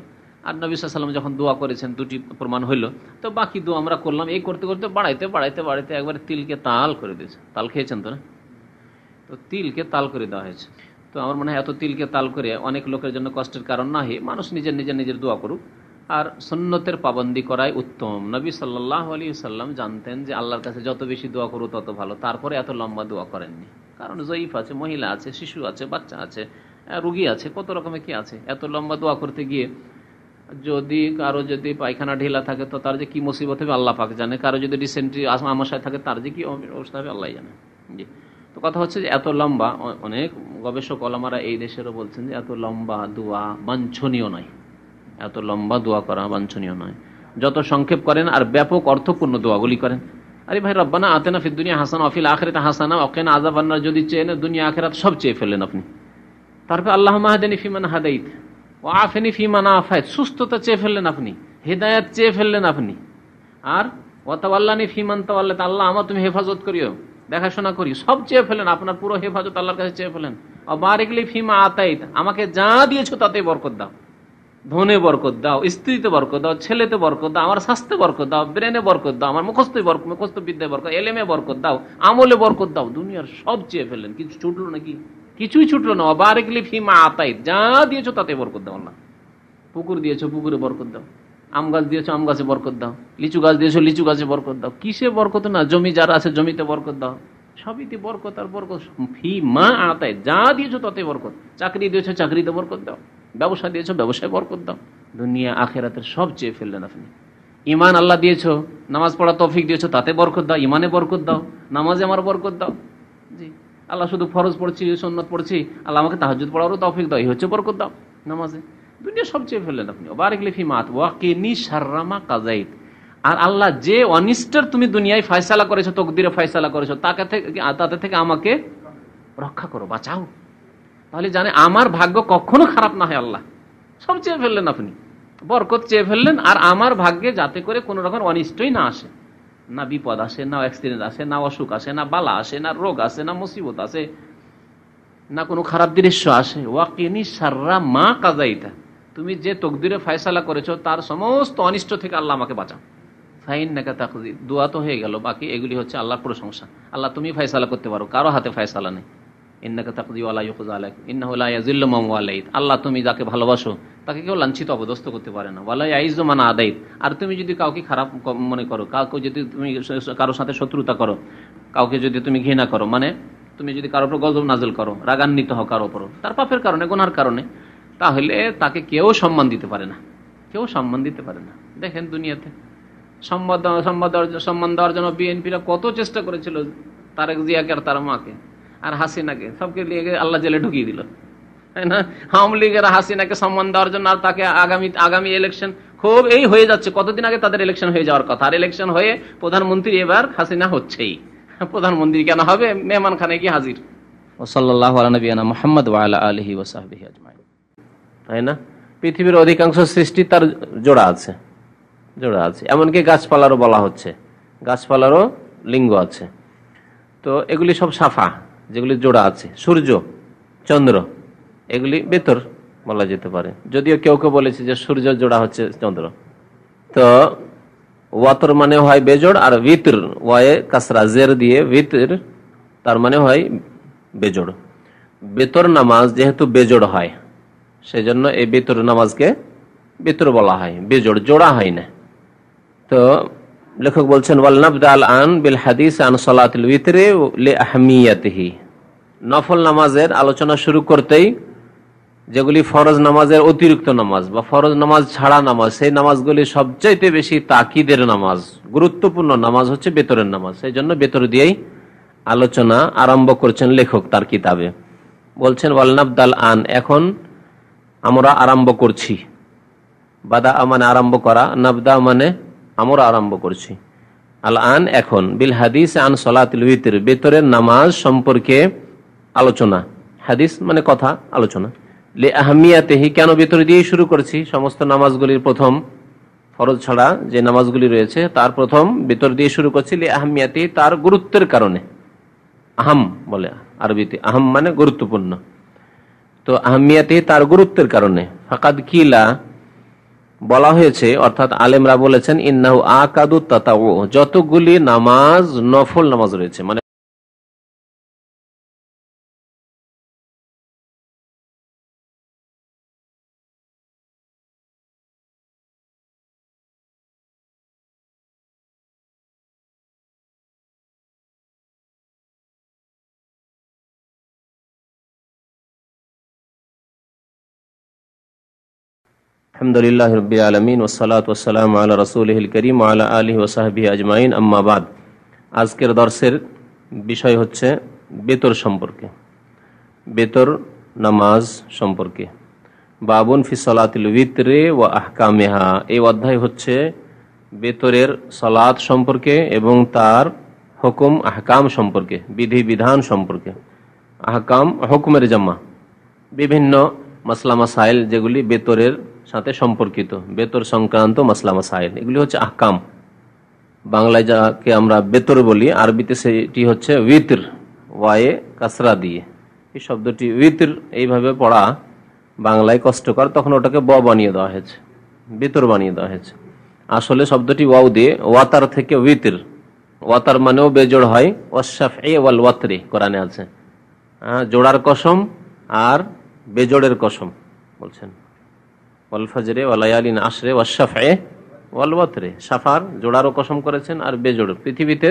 আর নবী সাল্লাম যখন দোয়া করেছেন দুটি প্রমাণ হইল তো বাকি দোয়া আমরা করলাম এই করতে করতে বাড়াইতে বাড়াইতে বাড়াইতে একবার তিলকে তাল করে দিয়েছে তাল খেয়েছেন তো না তো তিলকে তাল করে দেওয়া হয়েছে তো আমার মনে হয় এত তিলকে তাল করে অনেক লোকের জন্য কষ্টের কারণ না হয়ে মানুষ নিজের নিজের নিজের দোয়া করুক আর সন্ন্যতের পাবন্দি করাই উত্তম নবী সাল্লাহ আলী সাল্লাম জানতেন যে আল্লাহর কাছে যত বেশি দোয়া করো তত ভালো তারপরে এত লম্বা দোয়া করেননি কারণ জয়ীফ আছে মহিলা আছে শিশু আছে বাচ্চা আছে রুগী আছে কত রকমের কি আছে এত লম্বা দোয়া করতে গিয়ে যদি কারো যদি পায়খানা ঢিলা থাকে তো তার যে কি মুসিবত হবে আল্লাহ পাক জানে কারো যদি আমার আমাশায় থাকে তার যে কি অবস্থা হবে আল্লাহ জানে জি তো কথা হচ্ছে যে এত লম্বা অনেক গবেষক অলামারা এই দেশেরও বলছেন যে এত লম্বা দোয়া বাঞ্ছনীয় নয় এত লম্বা দোয়া করা বাঞ্ছনীয় নয় যত সংক্ষেপ করেন আর ব্যাপক অর্থপূর্ণ দোয়াগুলি করেন আরে ভাই রব্বানা না ফির দুনিয়া হাসান অফিল তা হাসানা অকেন আজাবান্না যদি চেয়ে দুনিয়া আখেরাত সব চেয়ে ফেলেন আপনি তারপরে আল্লাহ মাহাদিন ফিমান হাদাইত ও আফেনি ফিমা না আফায় সুস্থতা চেয়ে ফেললেন আপনি হেদায়াত চেয়ে ফেললেন আপনি আর ওয়াতাল্লানি ফিমান তাল্লা আল্লাহ আমার তুমি হেফাজত করিও দেখাশোনা করি সব চেয়ে ফেলেন আপনার পুরো হেফাজত আল্লাহর কাছে চেয়ে ফেলেন অবারিকলি ফিমা আতাই আমাকে যা দিয়েছো তাতে বরকত দাও ধনে বরকত দাও স্ত্রীতে বরকত দাও ছেলেতে বরকত দাও আমার স্বাস্থ্যে বরকত দাও ব্রেনে বরকত দাও আমার মুখস্থ মুখস্থ বিদ্যায় বরকত এলেমে বরকত দাও আমলে বরকত দাও দুনিয়ার সব চেয়ে ফেলেন কিছু ছুটলো নাকি কিছুই ছুটলো না অবারেকলি ফিমা আতাই যা দিয়েছো তাতে বরকত দাও আল্লাহ পুকুর দিয়েছো পুকুরে বরকত দাও আম গাছ দিয়েছো আম গাছে বরকত দাও লিচু গাছ দিয়েছো লিচু গাছে বরকত দাও কিসে বরকত না জমি যারা আছে জমিতে বরকত দাও সবইতে বরকত আর বরকত ফি মা আতায় যা দিয়েছো তাতে বরকত চাকরি দিয়েছো চাকরিতে বরকত দাও ব্যবসা দিয়েছো ব্যবসায় বরকত দাও দুনিয়া আখেরাতের সব চেয়ে ফেললেন আপনি ইমান আল্লাহ দিয়েছো নামাজ পড়া তফিক দিয়েছো তাতে বরকত দাও ইমানে বরকত দাও নামাজে আমার বরকত দাও জি আল্লাহ শুধু ফরজ পড়ছি সন্ন্যত পড়ছি আল্লাহ আমাকে তাহাজুদ পড়ারও তফিক দাও এই হচ্ছে বরকত দাও নামাজে দুনিয়া সবচেয়ে ফেললেন আপনি ওবার লিফি মাত ওয়াকে নি সাররামা কাজাইত আর আল্লাহ যে অনিষ্টের তুমি দুনিয়ায় ফয়সালা করেছো তকদিরে ফয়সালা করেছো তাকে থেকে তাতে থেকে আমাকে রক্ষা করো বাঁচাও তাহলে জানে আমার ভাগ্য কখনো খারাপ না হয় আল্লাহ সব চেয়ে ফেললেন আপনি বরকত চেয়ে ফেললেন আর আমার ভাগ্যে যাতে করে কোনো রকম অনিষ্টই না আসে না বিপদ আসে না অ্যাক্সিডেন্ট আসে না অসুখ আসে না বালা আসে না রোগ আসে না মুসিবত আসে না কোনো খারাপ দৃশ্য আসে ওয়াকিনি সাররা মা কাজাইতা তুমি যে তকদিরে ফয়সালা করেছো তার সমস্ত অনিষ্ট থেকে আল্লাহ আমাকে বাঁচাও ফাইন নাকা তাকুদি দোয়া তো হয়ে গেল বাকি এগুলি হচ্ছে আল্লাহর প্রশংসা আল্লাহ তুমি ফায়সালা করতে পারো কারো হাতে ফয়সালা নেই ইন্নাকা তাকুদি আল্লাহ ইন্না আল্লাহ আল্লাহ তুমি যাকে ভালোবাসো তাকে কেউ লাঞ্ছিত অবদস্ত করতে পারে না বলা আইজো মানা আদায়িত আর তুমি যদি কাউকে খারাপ মনে করো কাউকে যদি তুমি কারোর সাথে শত্রুতা করো কাউকে যদি তুমি ঘৃণা করো মানে তুমি যদি কারোর উপর গজব নাজল করো রাগান্বিত হও কারো উপর তার পাপের কারণে গোনার কারণে তাহলে তাকে কেউ সম্মান দিতে পারে না কেউ সম্মান দিতে পারে না দেখেন দুনিয়াতে সম্মান সম্মান সম্মান দেওয়ার জন্য বিএনপিরা কত চেষ্টা করেছিল তারেক জিয়াকে আর তার মাকে আর হাসিনাকে সবকে নিয়ে আল্লাহ জেলে ঢুকিয়ে দিল না আওয়ামী লীগের হাসিনাকে সম্মান দেওয়ার জন্য আর তাকে আগামী আগামী ইলেকশন খুব এই হয়ে যাচ্ছে কতদিন আগে তাদের ইলেকশন হয়ে যাওয়ার কথা আর ইলেকশন হয়ে প্রধানমন্ত্রী এবার হাসিনা হচ্ছেই প্রধানমন্ত্রী কেন হবে মেহমান খানে কি হাজির ওসল্লাহ আলনবীনা মোহাম্মদ ওয়াল আলহি ওসাহি তাই না পৃথিবীর অধিকাংশ সৃষ্টি তার জোড়া আছে জোড়া আছে এমনকি গাছপালারও বলা হচ্ছে গাছপালারও লিঙ্গ আছে তো এগুলি সব সাফা যেগুলি জোড়া আছে সূর্য চন্দ্র এগুলি বেতর বলা যেতে পারে যদিও কেউ কেউ বলেছে যে সূর্য জোড়া হচ্ছে চন্দ্র তো ওয়াতর মানে হয় বেজোড় আর ভিতর ওয়ে কাসরা জের দিয়ে ভিতর তার মানে হয় বেজোড় বেতর নামাজ যেহেতু বেজোড় হয় সেই জন্য এই বেতর নামাজকে বেতর বলা হয় বেজোড় জোড়া হয় না তো লেখক বলছেন ওয়াল আল আন বিল হাদিস আন সলাতুল ভিতরে আহমিয়াতিহি নফল নামাজের আলোচনা শুরু করতেই যেগুলি ফরজ নামাজের অতিরিক্ত নামাজ বা ফরজ নামাজ ছাড়া নামাজ সেই নামাজগুলি সবচাইতে বেশি তাকিদের নামাজ গুরুত্বপূর্ণ নামাজ হচ্ছে বেতরের নামাজ সেই জন্য বেতর দিয়েই আলোচনা আরম্ভ করছেন লেখক তার কিতাবে বলছেন ওয়াল্নাবদাল আন এখন আমরা আরম্ভ করছি বাদা মানে আরম্ভ করা নাবদা মানে আমরা আরম্ভ করছি আল আন এখন বিল হাদিস আন সলাতিল বেতরের নামাজ সম্পর্কে আলোচনা হাদিস মানে কথা আলোচনা কেন ভেতরে দিয়ে শুরু করেছি সমস্ত নামাজগুলির প্রথম ফরজ ছাড়া যে নামাজগুলি রয়েছে তার প্রথম ভেতর দিয়ে শুরু করছি লে আহমিয়াতেহি তার গুরুত্বের কারণে আহম বলে আরবিতে আহম মানে গুরুত্বপূর্ণ তো আহমিয়াতে তার গুরুত্বের কারণে ফাকাদ কিলা বলা হয়েছে অর্থাৎ আলেমরা বলেছেন ইন্নাহু আকাদু তাতাও যতগুলি নামাজ নফল নামাজ রয়েছে মানে আলহামদুলিল্লাহ রবী আলমিন ওসালাত ওসালাম আল্লাহ রসুলহিল করিম আল্লাহ আলী ওসাহাবি আজমাইন আম্মাবাদ আজকের দর্শের বিষয় হচ্ছে বেতর সম্পর্কে বেতর নামাজ সম্পর্কে বাবুন ফিসলাতিল উইতরে ও আহকামেহা এই অধ্যায় হচ্ছে বেতরের সলাৎ সম্পর্কে এবং তার হুকুম আহকাম সম্পর্কে বিধি বিধান সম্পর্কে আহকাম হুকুমের জাম্মা বিভিন্ন মাসলামা মাসাইল যেগুলি বেতরের সাথে সম্পর্কিত বেতর সংক্রান্ত মাসলা মাসাইল এগুলি হচ্ছে আকাম বাংলায় যাকে আমরা বেতর বলি আরবিতে সেটি হচ্ছে উইতির ওয়ায়ে কাসরা দিয়ে এই শব্দটি উইতির এইভাবে পড়া বাংলায় কষ্টকর তখন ওটাকে ব বানিয়ে দেওয়া হয়েছে বেতর বানিয়ে দেওয়া হয়েছে আসলে শব্দটি ওয়াও দিয়ে ওয়াতার থেকে উইতির ওয়াতার মানেও বেজোড় হয় ওয়াশাফ এ ওয়াল ওয়াতরে কোরআনে আছে জোড়ার কসম আর বেজোড়ের কসম বলছেন ওয়াল ফজরে ওয়ালায়ালিন আশরে ওয়াশাফে ওয়াল ওয়াতরে সাফার জোড়ারও কসম করেছেন আর বেজোড় পৃথিবীতে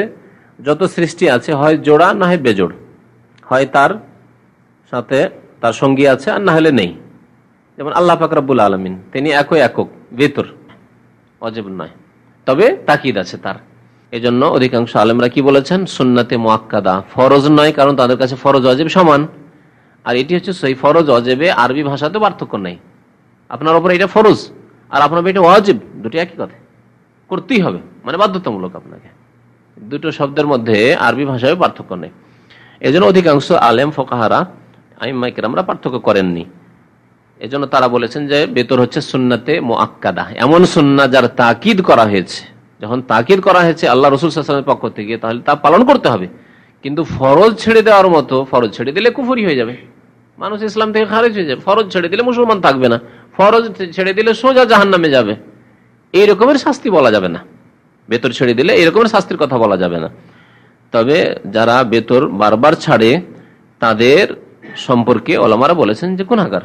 যত সৃষ্টি আছে হয় জোড়া না হয় বেজোড় হয় তার সাথে তার সঙ্গী আছে আর না হলে নেই যেমন আল্লাহ ফাকরাবুল আলমিন তিনি একই একক বেতর অজেব নয় তবে তাকিদ আছে তার এজন্য অধিকাংশ আলমরা কি বলেছেন সুন্নাতে মোয়াক্কাদা ফরজ নয় কারণ তাদের কাছে ফরজ অজেব সমান আর এটি হচ্ছে সেই ফরজ অজেবে আরবি ভাষাতে পার্থক্য নেই আপনার উপরে এটা ফরজ আর আপনার এটা ওয়াজিব দুটি একই কথা করতেই হবে মানে বাধ্যতামূলক আপনাকে দুটো শব্দের মধ্যে আরবি ভাষায় পার্থক্য নেই এজন্য অধিকাংশ আলেম ফোকাহারা আমরা পার্থক্য করেননি এজন্য তারা বলেছেন যে বেতর হচ্ছে সুন্নাতে মোয়াক্কাদা এমন সুন্না যার তাকিদ করা হয়েছে যখন তাকিদ করা হয়েছে আল্লাহ রসুল সাল্লামের পক্ষ থেকে তাহলে তা পালন করতে হবে কিন্তু ফরজ ছেড়ে দেওয়ার মতো ফরজ ছেড়ে দিলে কুফুরি হয়ে যাবে মানুষ ইসলাম থেকে খারিজ হয়ে যাবে ফরজ ছেড়ে দিলে মুসলমান থাকবে না ফরজ ছেড়ে দিলে সোজা জাহান নামে যাবে এই রকমের শাস্তি বলা যাবে না বেতর ছেড়ে দিলে এরকমের শাস্তির কথা বলা যাবে না তবে যারা বেতর বারবার ছাড়ে তাদের সম্পর্কে ওলামারা বলেছেন যে গুণাগার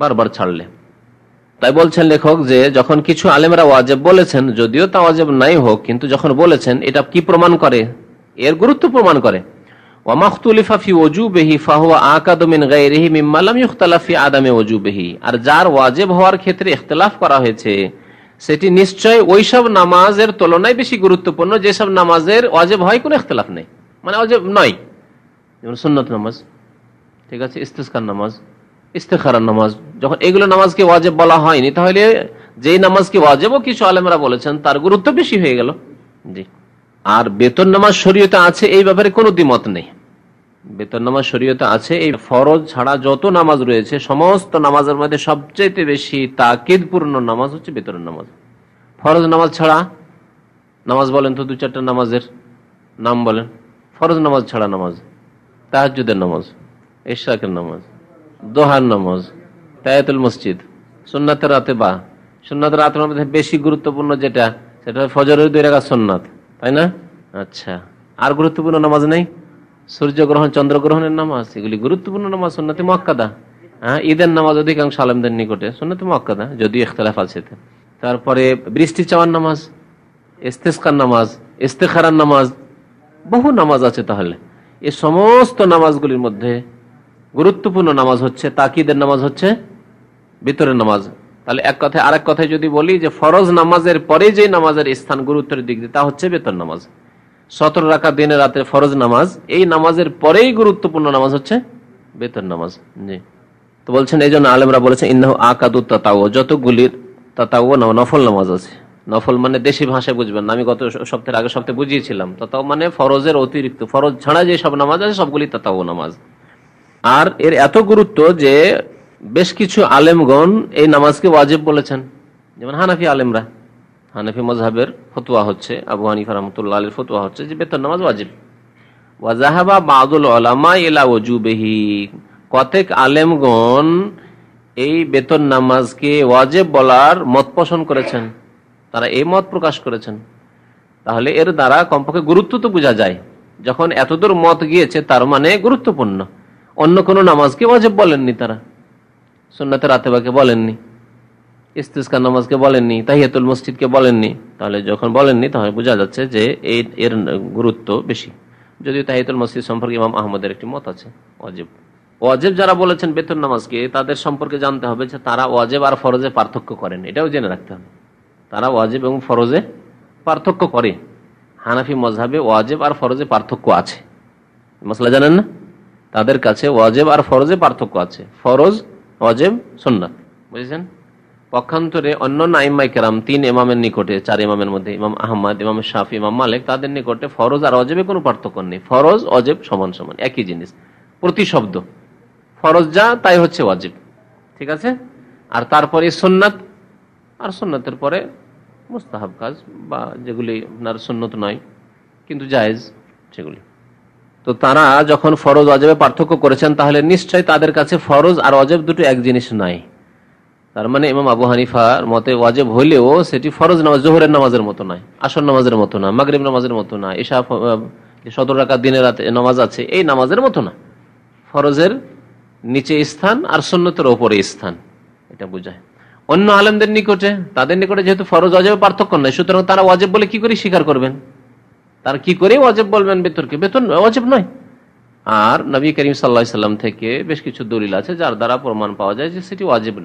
বারবার ছাড়লে তাই বলছেন লেখক যে যখন কিছু আলেমরা ওয়াজেব বলেছেন যদিও তা ওয়াজেব নাই হোক কিন্তু যখন বলেছেন এটা কি প্রমাণ করে এর গুরুত্ব প্রমাণ করে আর যার ওয়াজেব হওয়ার ক্ষেত্রে করা হয়েছে সেটি নিশ্চয় ওইসব নামাজের তুলনায় বেশি গুরুত্বপূর্ণ যেসব নামাজের ওয়াজেব হয় কোনো ইখতলাফ নেই মানে অজেব নয় যেমন সুন্নত নামাজ ঠিক আছে ইস্তেসকার নামাজ ইস্তেখার নামাজ যখন এগুলো নামাজকে ওয়াজেব বলা হয়নি তাহলে যেই নামাজকে ওয়াজেবও কিছু আলেমরা বলেছেন তার গুরুত্ব বেশি হয়ে গেল জি আর বেতন নামাজ শরীয়তে আছে এই ব্যাপারে কোনো দ্বিমত নেই বেতন নামাজ শরীয়তে আছে এই ফরজ ছাড়া যত নামাজ রয়েছে সমস্ত নামাজের মধ্যে সবচেয়ে বেশি তাকিদপূর্ণ নামাজ হচ্ছে বেতন নামাজ ফরজ নামাজ ছাড়া নামাজ বলেন তো দু চারটা নামাজের নাম বলেন ফরজ নামাজ ছাড়া নামাজ তাহাজুদের নামাজ ইশাকের নামাজ দোহার নামাজ তায়াতুল মসজিদ সোননাথের রাতে বা সোননাথের রাতের মধ্যে বেশি গুরুত্বপূর্ণ যেটা সেটা ফজরের দুই রাখা সোননাথ তাই না আচ্ছা আর গুরুত্বপূর্ণ নামাজ নেই সূর্যগ্রহণ চন্দ্রগ্রহণের নামাজ এগুলি গুরুত্বপূর্ণ নামাজ সোনাতে মক্কাদা হ্যাঁ ঈদের নামাজ অধিকাংশ আলমদের নিকটে সোনাতে মক্কাদা যদিও ইখতলাফ আছে তারপরে বৃষ্টি চাওয়ার নামাজ ইস্তেসকার নামাজ ইস্তেখারার নামাজ বহু নামাজ আছে তাহলে এ সমস্ত নামাজগুলির মধ্যে গুরুত্বপূর্ণ নামাজ হচ্ছে তাকিদের নামাজ হচ্ছে ভিতরের নামাজ তাহলে এক কথায় আরেক কথায় যদি বলি যে ফরজ নামাজের পরে যে নামাজের স্থান গুরুত্বের দিক দিয়ে তা হচ্ছে বেতন নামাজ সতেরো রাখা দিনে রাতের ফরজ নামাজ এই নামাজের পরেই গুরুত্বপূর্ণ নামাজ হচ্ছে বেতন নামাজ জি তো বলছেন এই জন্য আলেমরা বলেছেন ইন্দাহ আকাদু তাতাও যতগুলির তাতাও নফল নামাজ আছে নফল মানে দেশি ভাষায় বুঝবেন আমি গত সপ্তাহের আগে সপ্তাহে বুঝিয়েছিলাম তাতাও মানে ফরজের অতিরিক্ত ফরজ ছাড়া যে সব নামাজ আছে সবগুলি তাতাও নামাজ আর এর এত গুরুত্ব যে বেশ কিছু আলেমগণ এই নামাজকে ওয়াজিব বলেছেন যেমন হানাফি আলেমরা হানফি মজাহের ফতুয়া হচ্ছে আবু হানিফা রহমতুল্লাহ আলীর ফতুয়া হচ্ছে যে বেতন নামাজ ওয়াজিব ওয়াজাহাবা বাদুল আলামা এলা ওজুবেহি কতেক আলেমগণ এই বেতন নামাজকে ওয়াজেব বলার মত পোষণ করেছেন তারা এই মত প্রকাশ করেছেন তাহলে এর দ্বারা কমপক্ষে গুরুত্ব তো বোঝা যায় যখন এতদূর মত গিয়েছে তার মানে গুরুত্বপূর্ণ অন্য কোনো নামাজকে ওয়াজেব বলেননি তারা সুন্নাতে রাতেবাকে বলেননি ইস্তিস্কার নামাজকে বলেননি তাহিয়াতুল মসজিদকে বলেননি তাহলে যখন বলেননি তাহলে বোঝা যাচ্ছে যে এর গুরুত্ব বেশি যদিও তাহিয়াতুল মসজিদ সম্পর্কে ইমাম আহমদের একটি মত আছে অজেব ওয়াজেব যারা বলেছেন বেতন নামাজকে তাদের সম্পর্কে জানতে হবে যে তারা ওয়াজেব আর ফরজে পার্থক্য করেন এটাও জেনে রাখতে হবে তারা ওয়াজেব এবং ফরজে পার্থক্য করে হানাফি মজহাবে ওয়াজেব আর ফরজে পার্থক্য আছে মশলা জানেন না তাদের কাছে ওয়াজেব আর ফরজে পার্থক্য আছে ফরজ ওয়াজেব সন্ন্যাত বুঝেছেন পক্ষান্তরে অন্যান্য নাইমাইকেরাম তিন এমামের নিকটে চার এমামের মধ্যে ইমাম আহমদ ইমাম শাফ ইমাম মালিক তাদের নিকটে ফরজ আর অজেবে কোনো পার্থক্য নেই ফরজ অজেব সমান সমান একই জিনিস প্রতি শব্দ ফরজ যা তাই হচ্ছে অজেব ঠিক আছে আর তারপরে সোননাথ আর সোননাথের পরে মুস্তাহাব কাজ বা যেগুলি আপনার সন্নত নয় কিন্তু জায়েজ সেগুলি তো তারা যখন ফরজ অজেবে পার্থক্য করেছেন তাহলে নিশ্চয় তাদের কাছে ফরজ আর অজেব দুটো এক জিনিস নয় তার মানে ইমাম আবু হানিফার মতে ওয়াজেব হলেও সেটি ফরজ নামাজ জোহরের নামাজের মতো নয় আসর নামাজের মতো না মাগরিব নামাজের মতো না এসা সতেরো টাকা দিনের রাতে নামাজ আছে এই নামাজের মতো না ফরজের নিচে স্থান আর সন্ন্যতের ওপরে স্থান এটা বোঝায় অন্য আলেমদের নিকটে তাদের নিকটে যেহেতু ফরজ অজেবের পার্থক্য নয় সুতরাং তারা অজেব বলে কি করে স্বীকার করবেন তারা কি করে অজেব বলবেন বেতনকে বেতন অজেব নয় আর নবী করিম সাল্লা সাল্লাম থেকে বেশ কিছু দলিল আছে যার দ্বারা প্রমাণ পাওয়া যায় যে সেটি অজেব নয়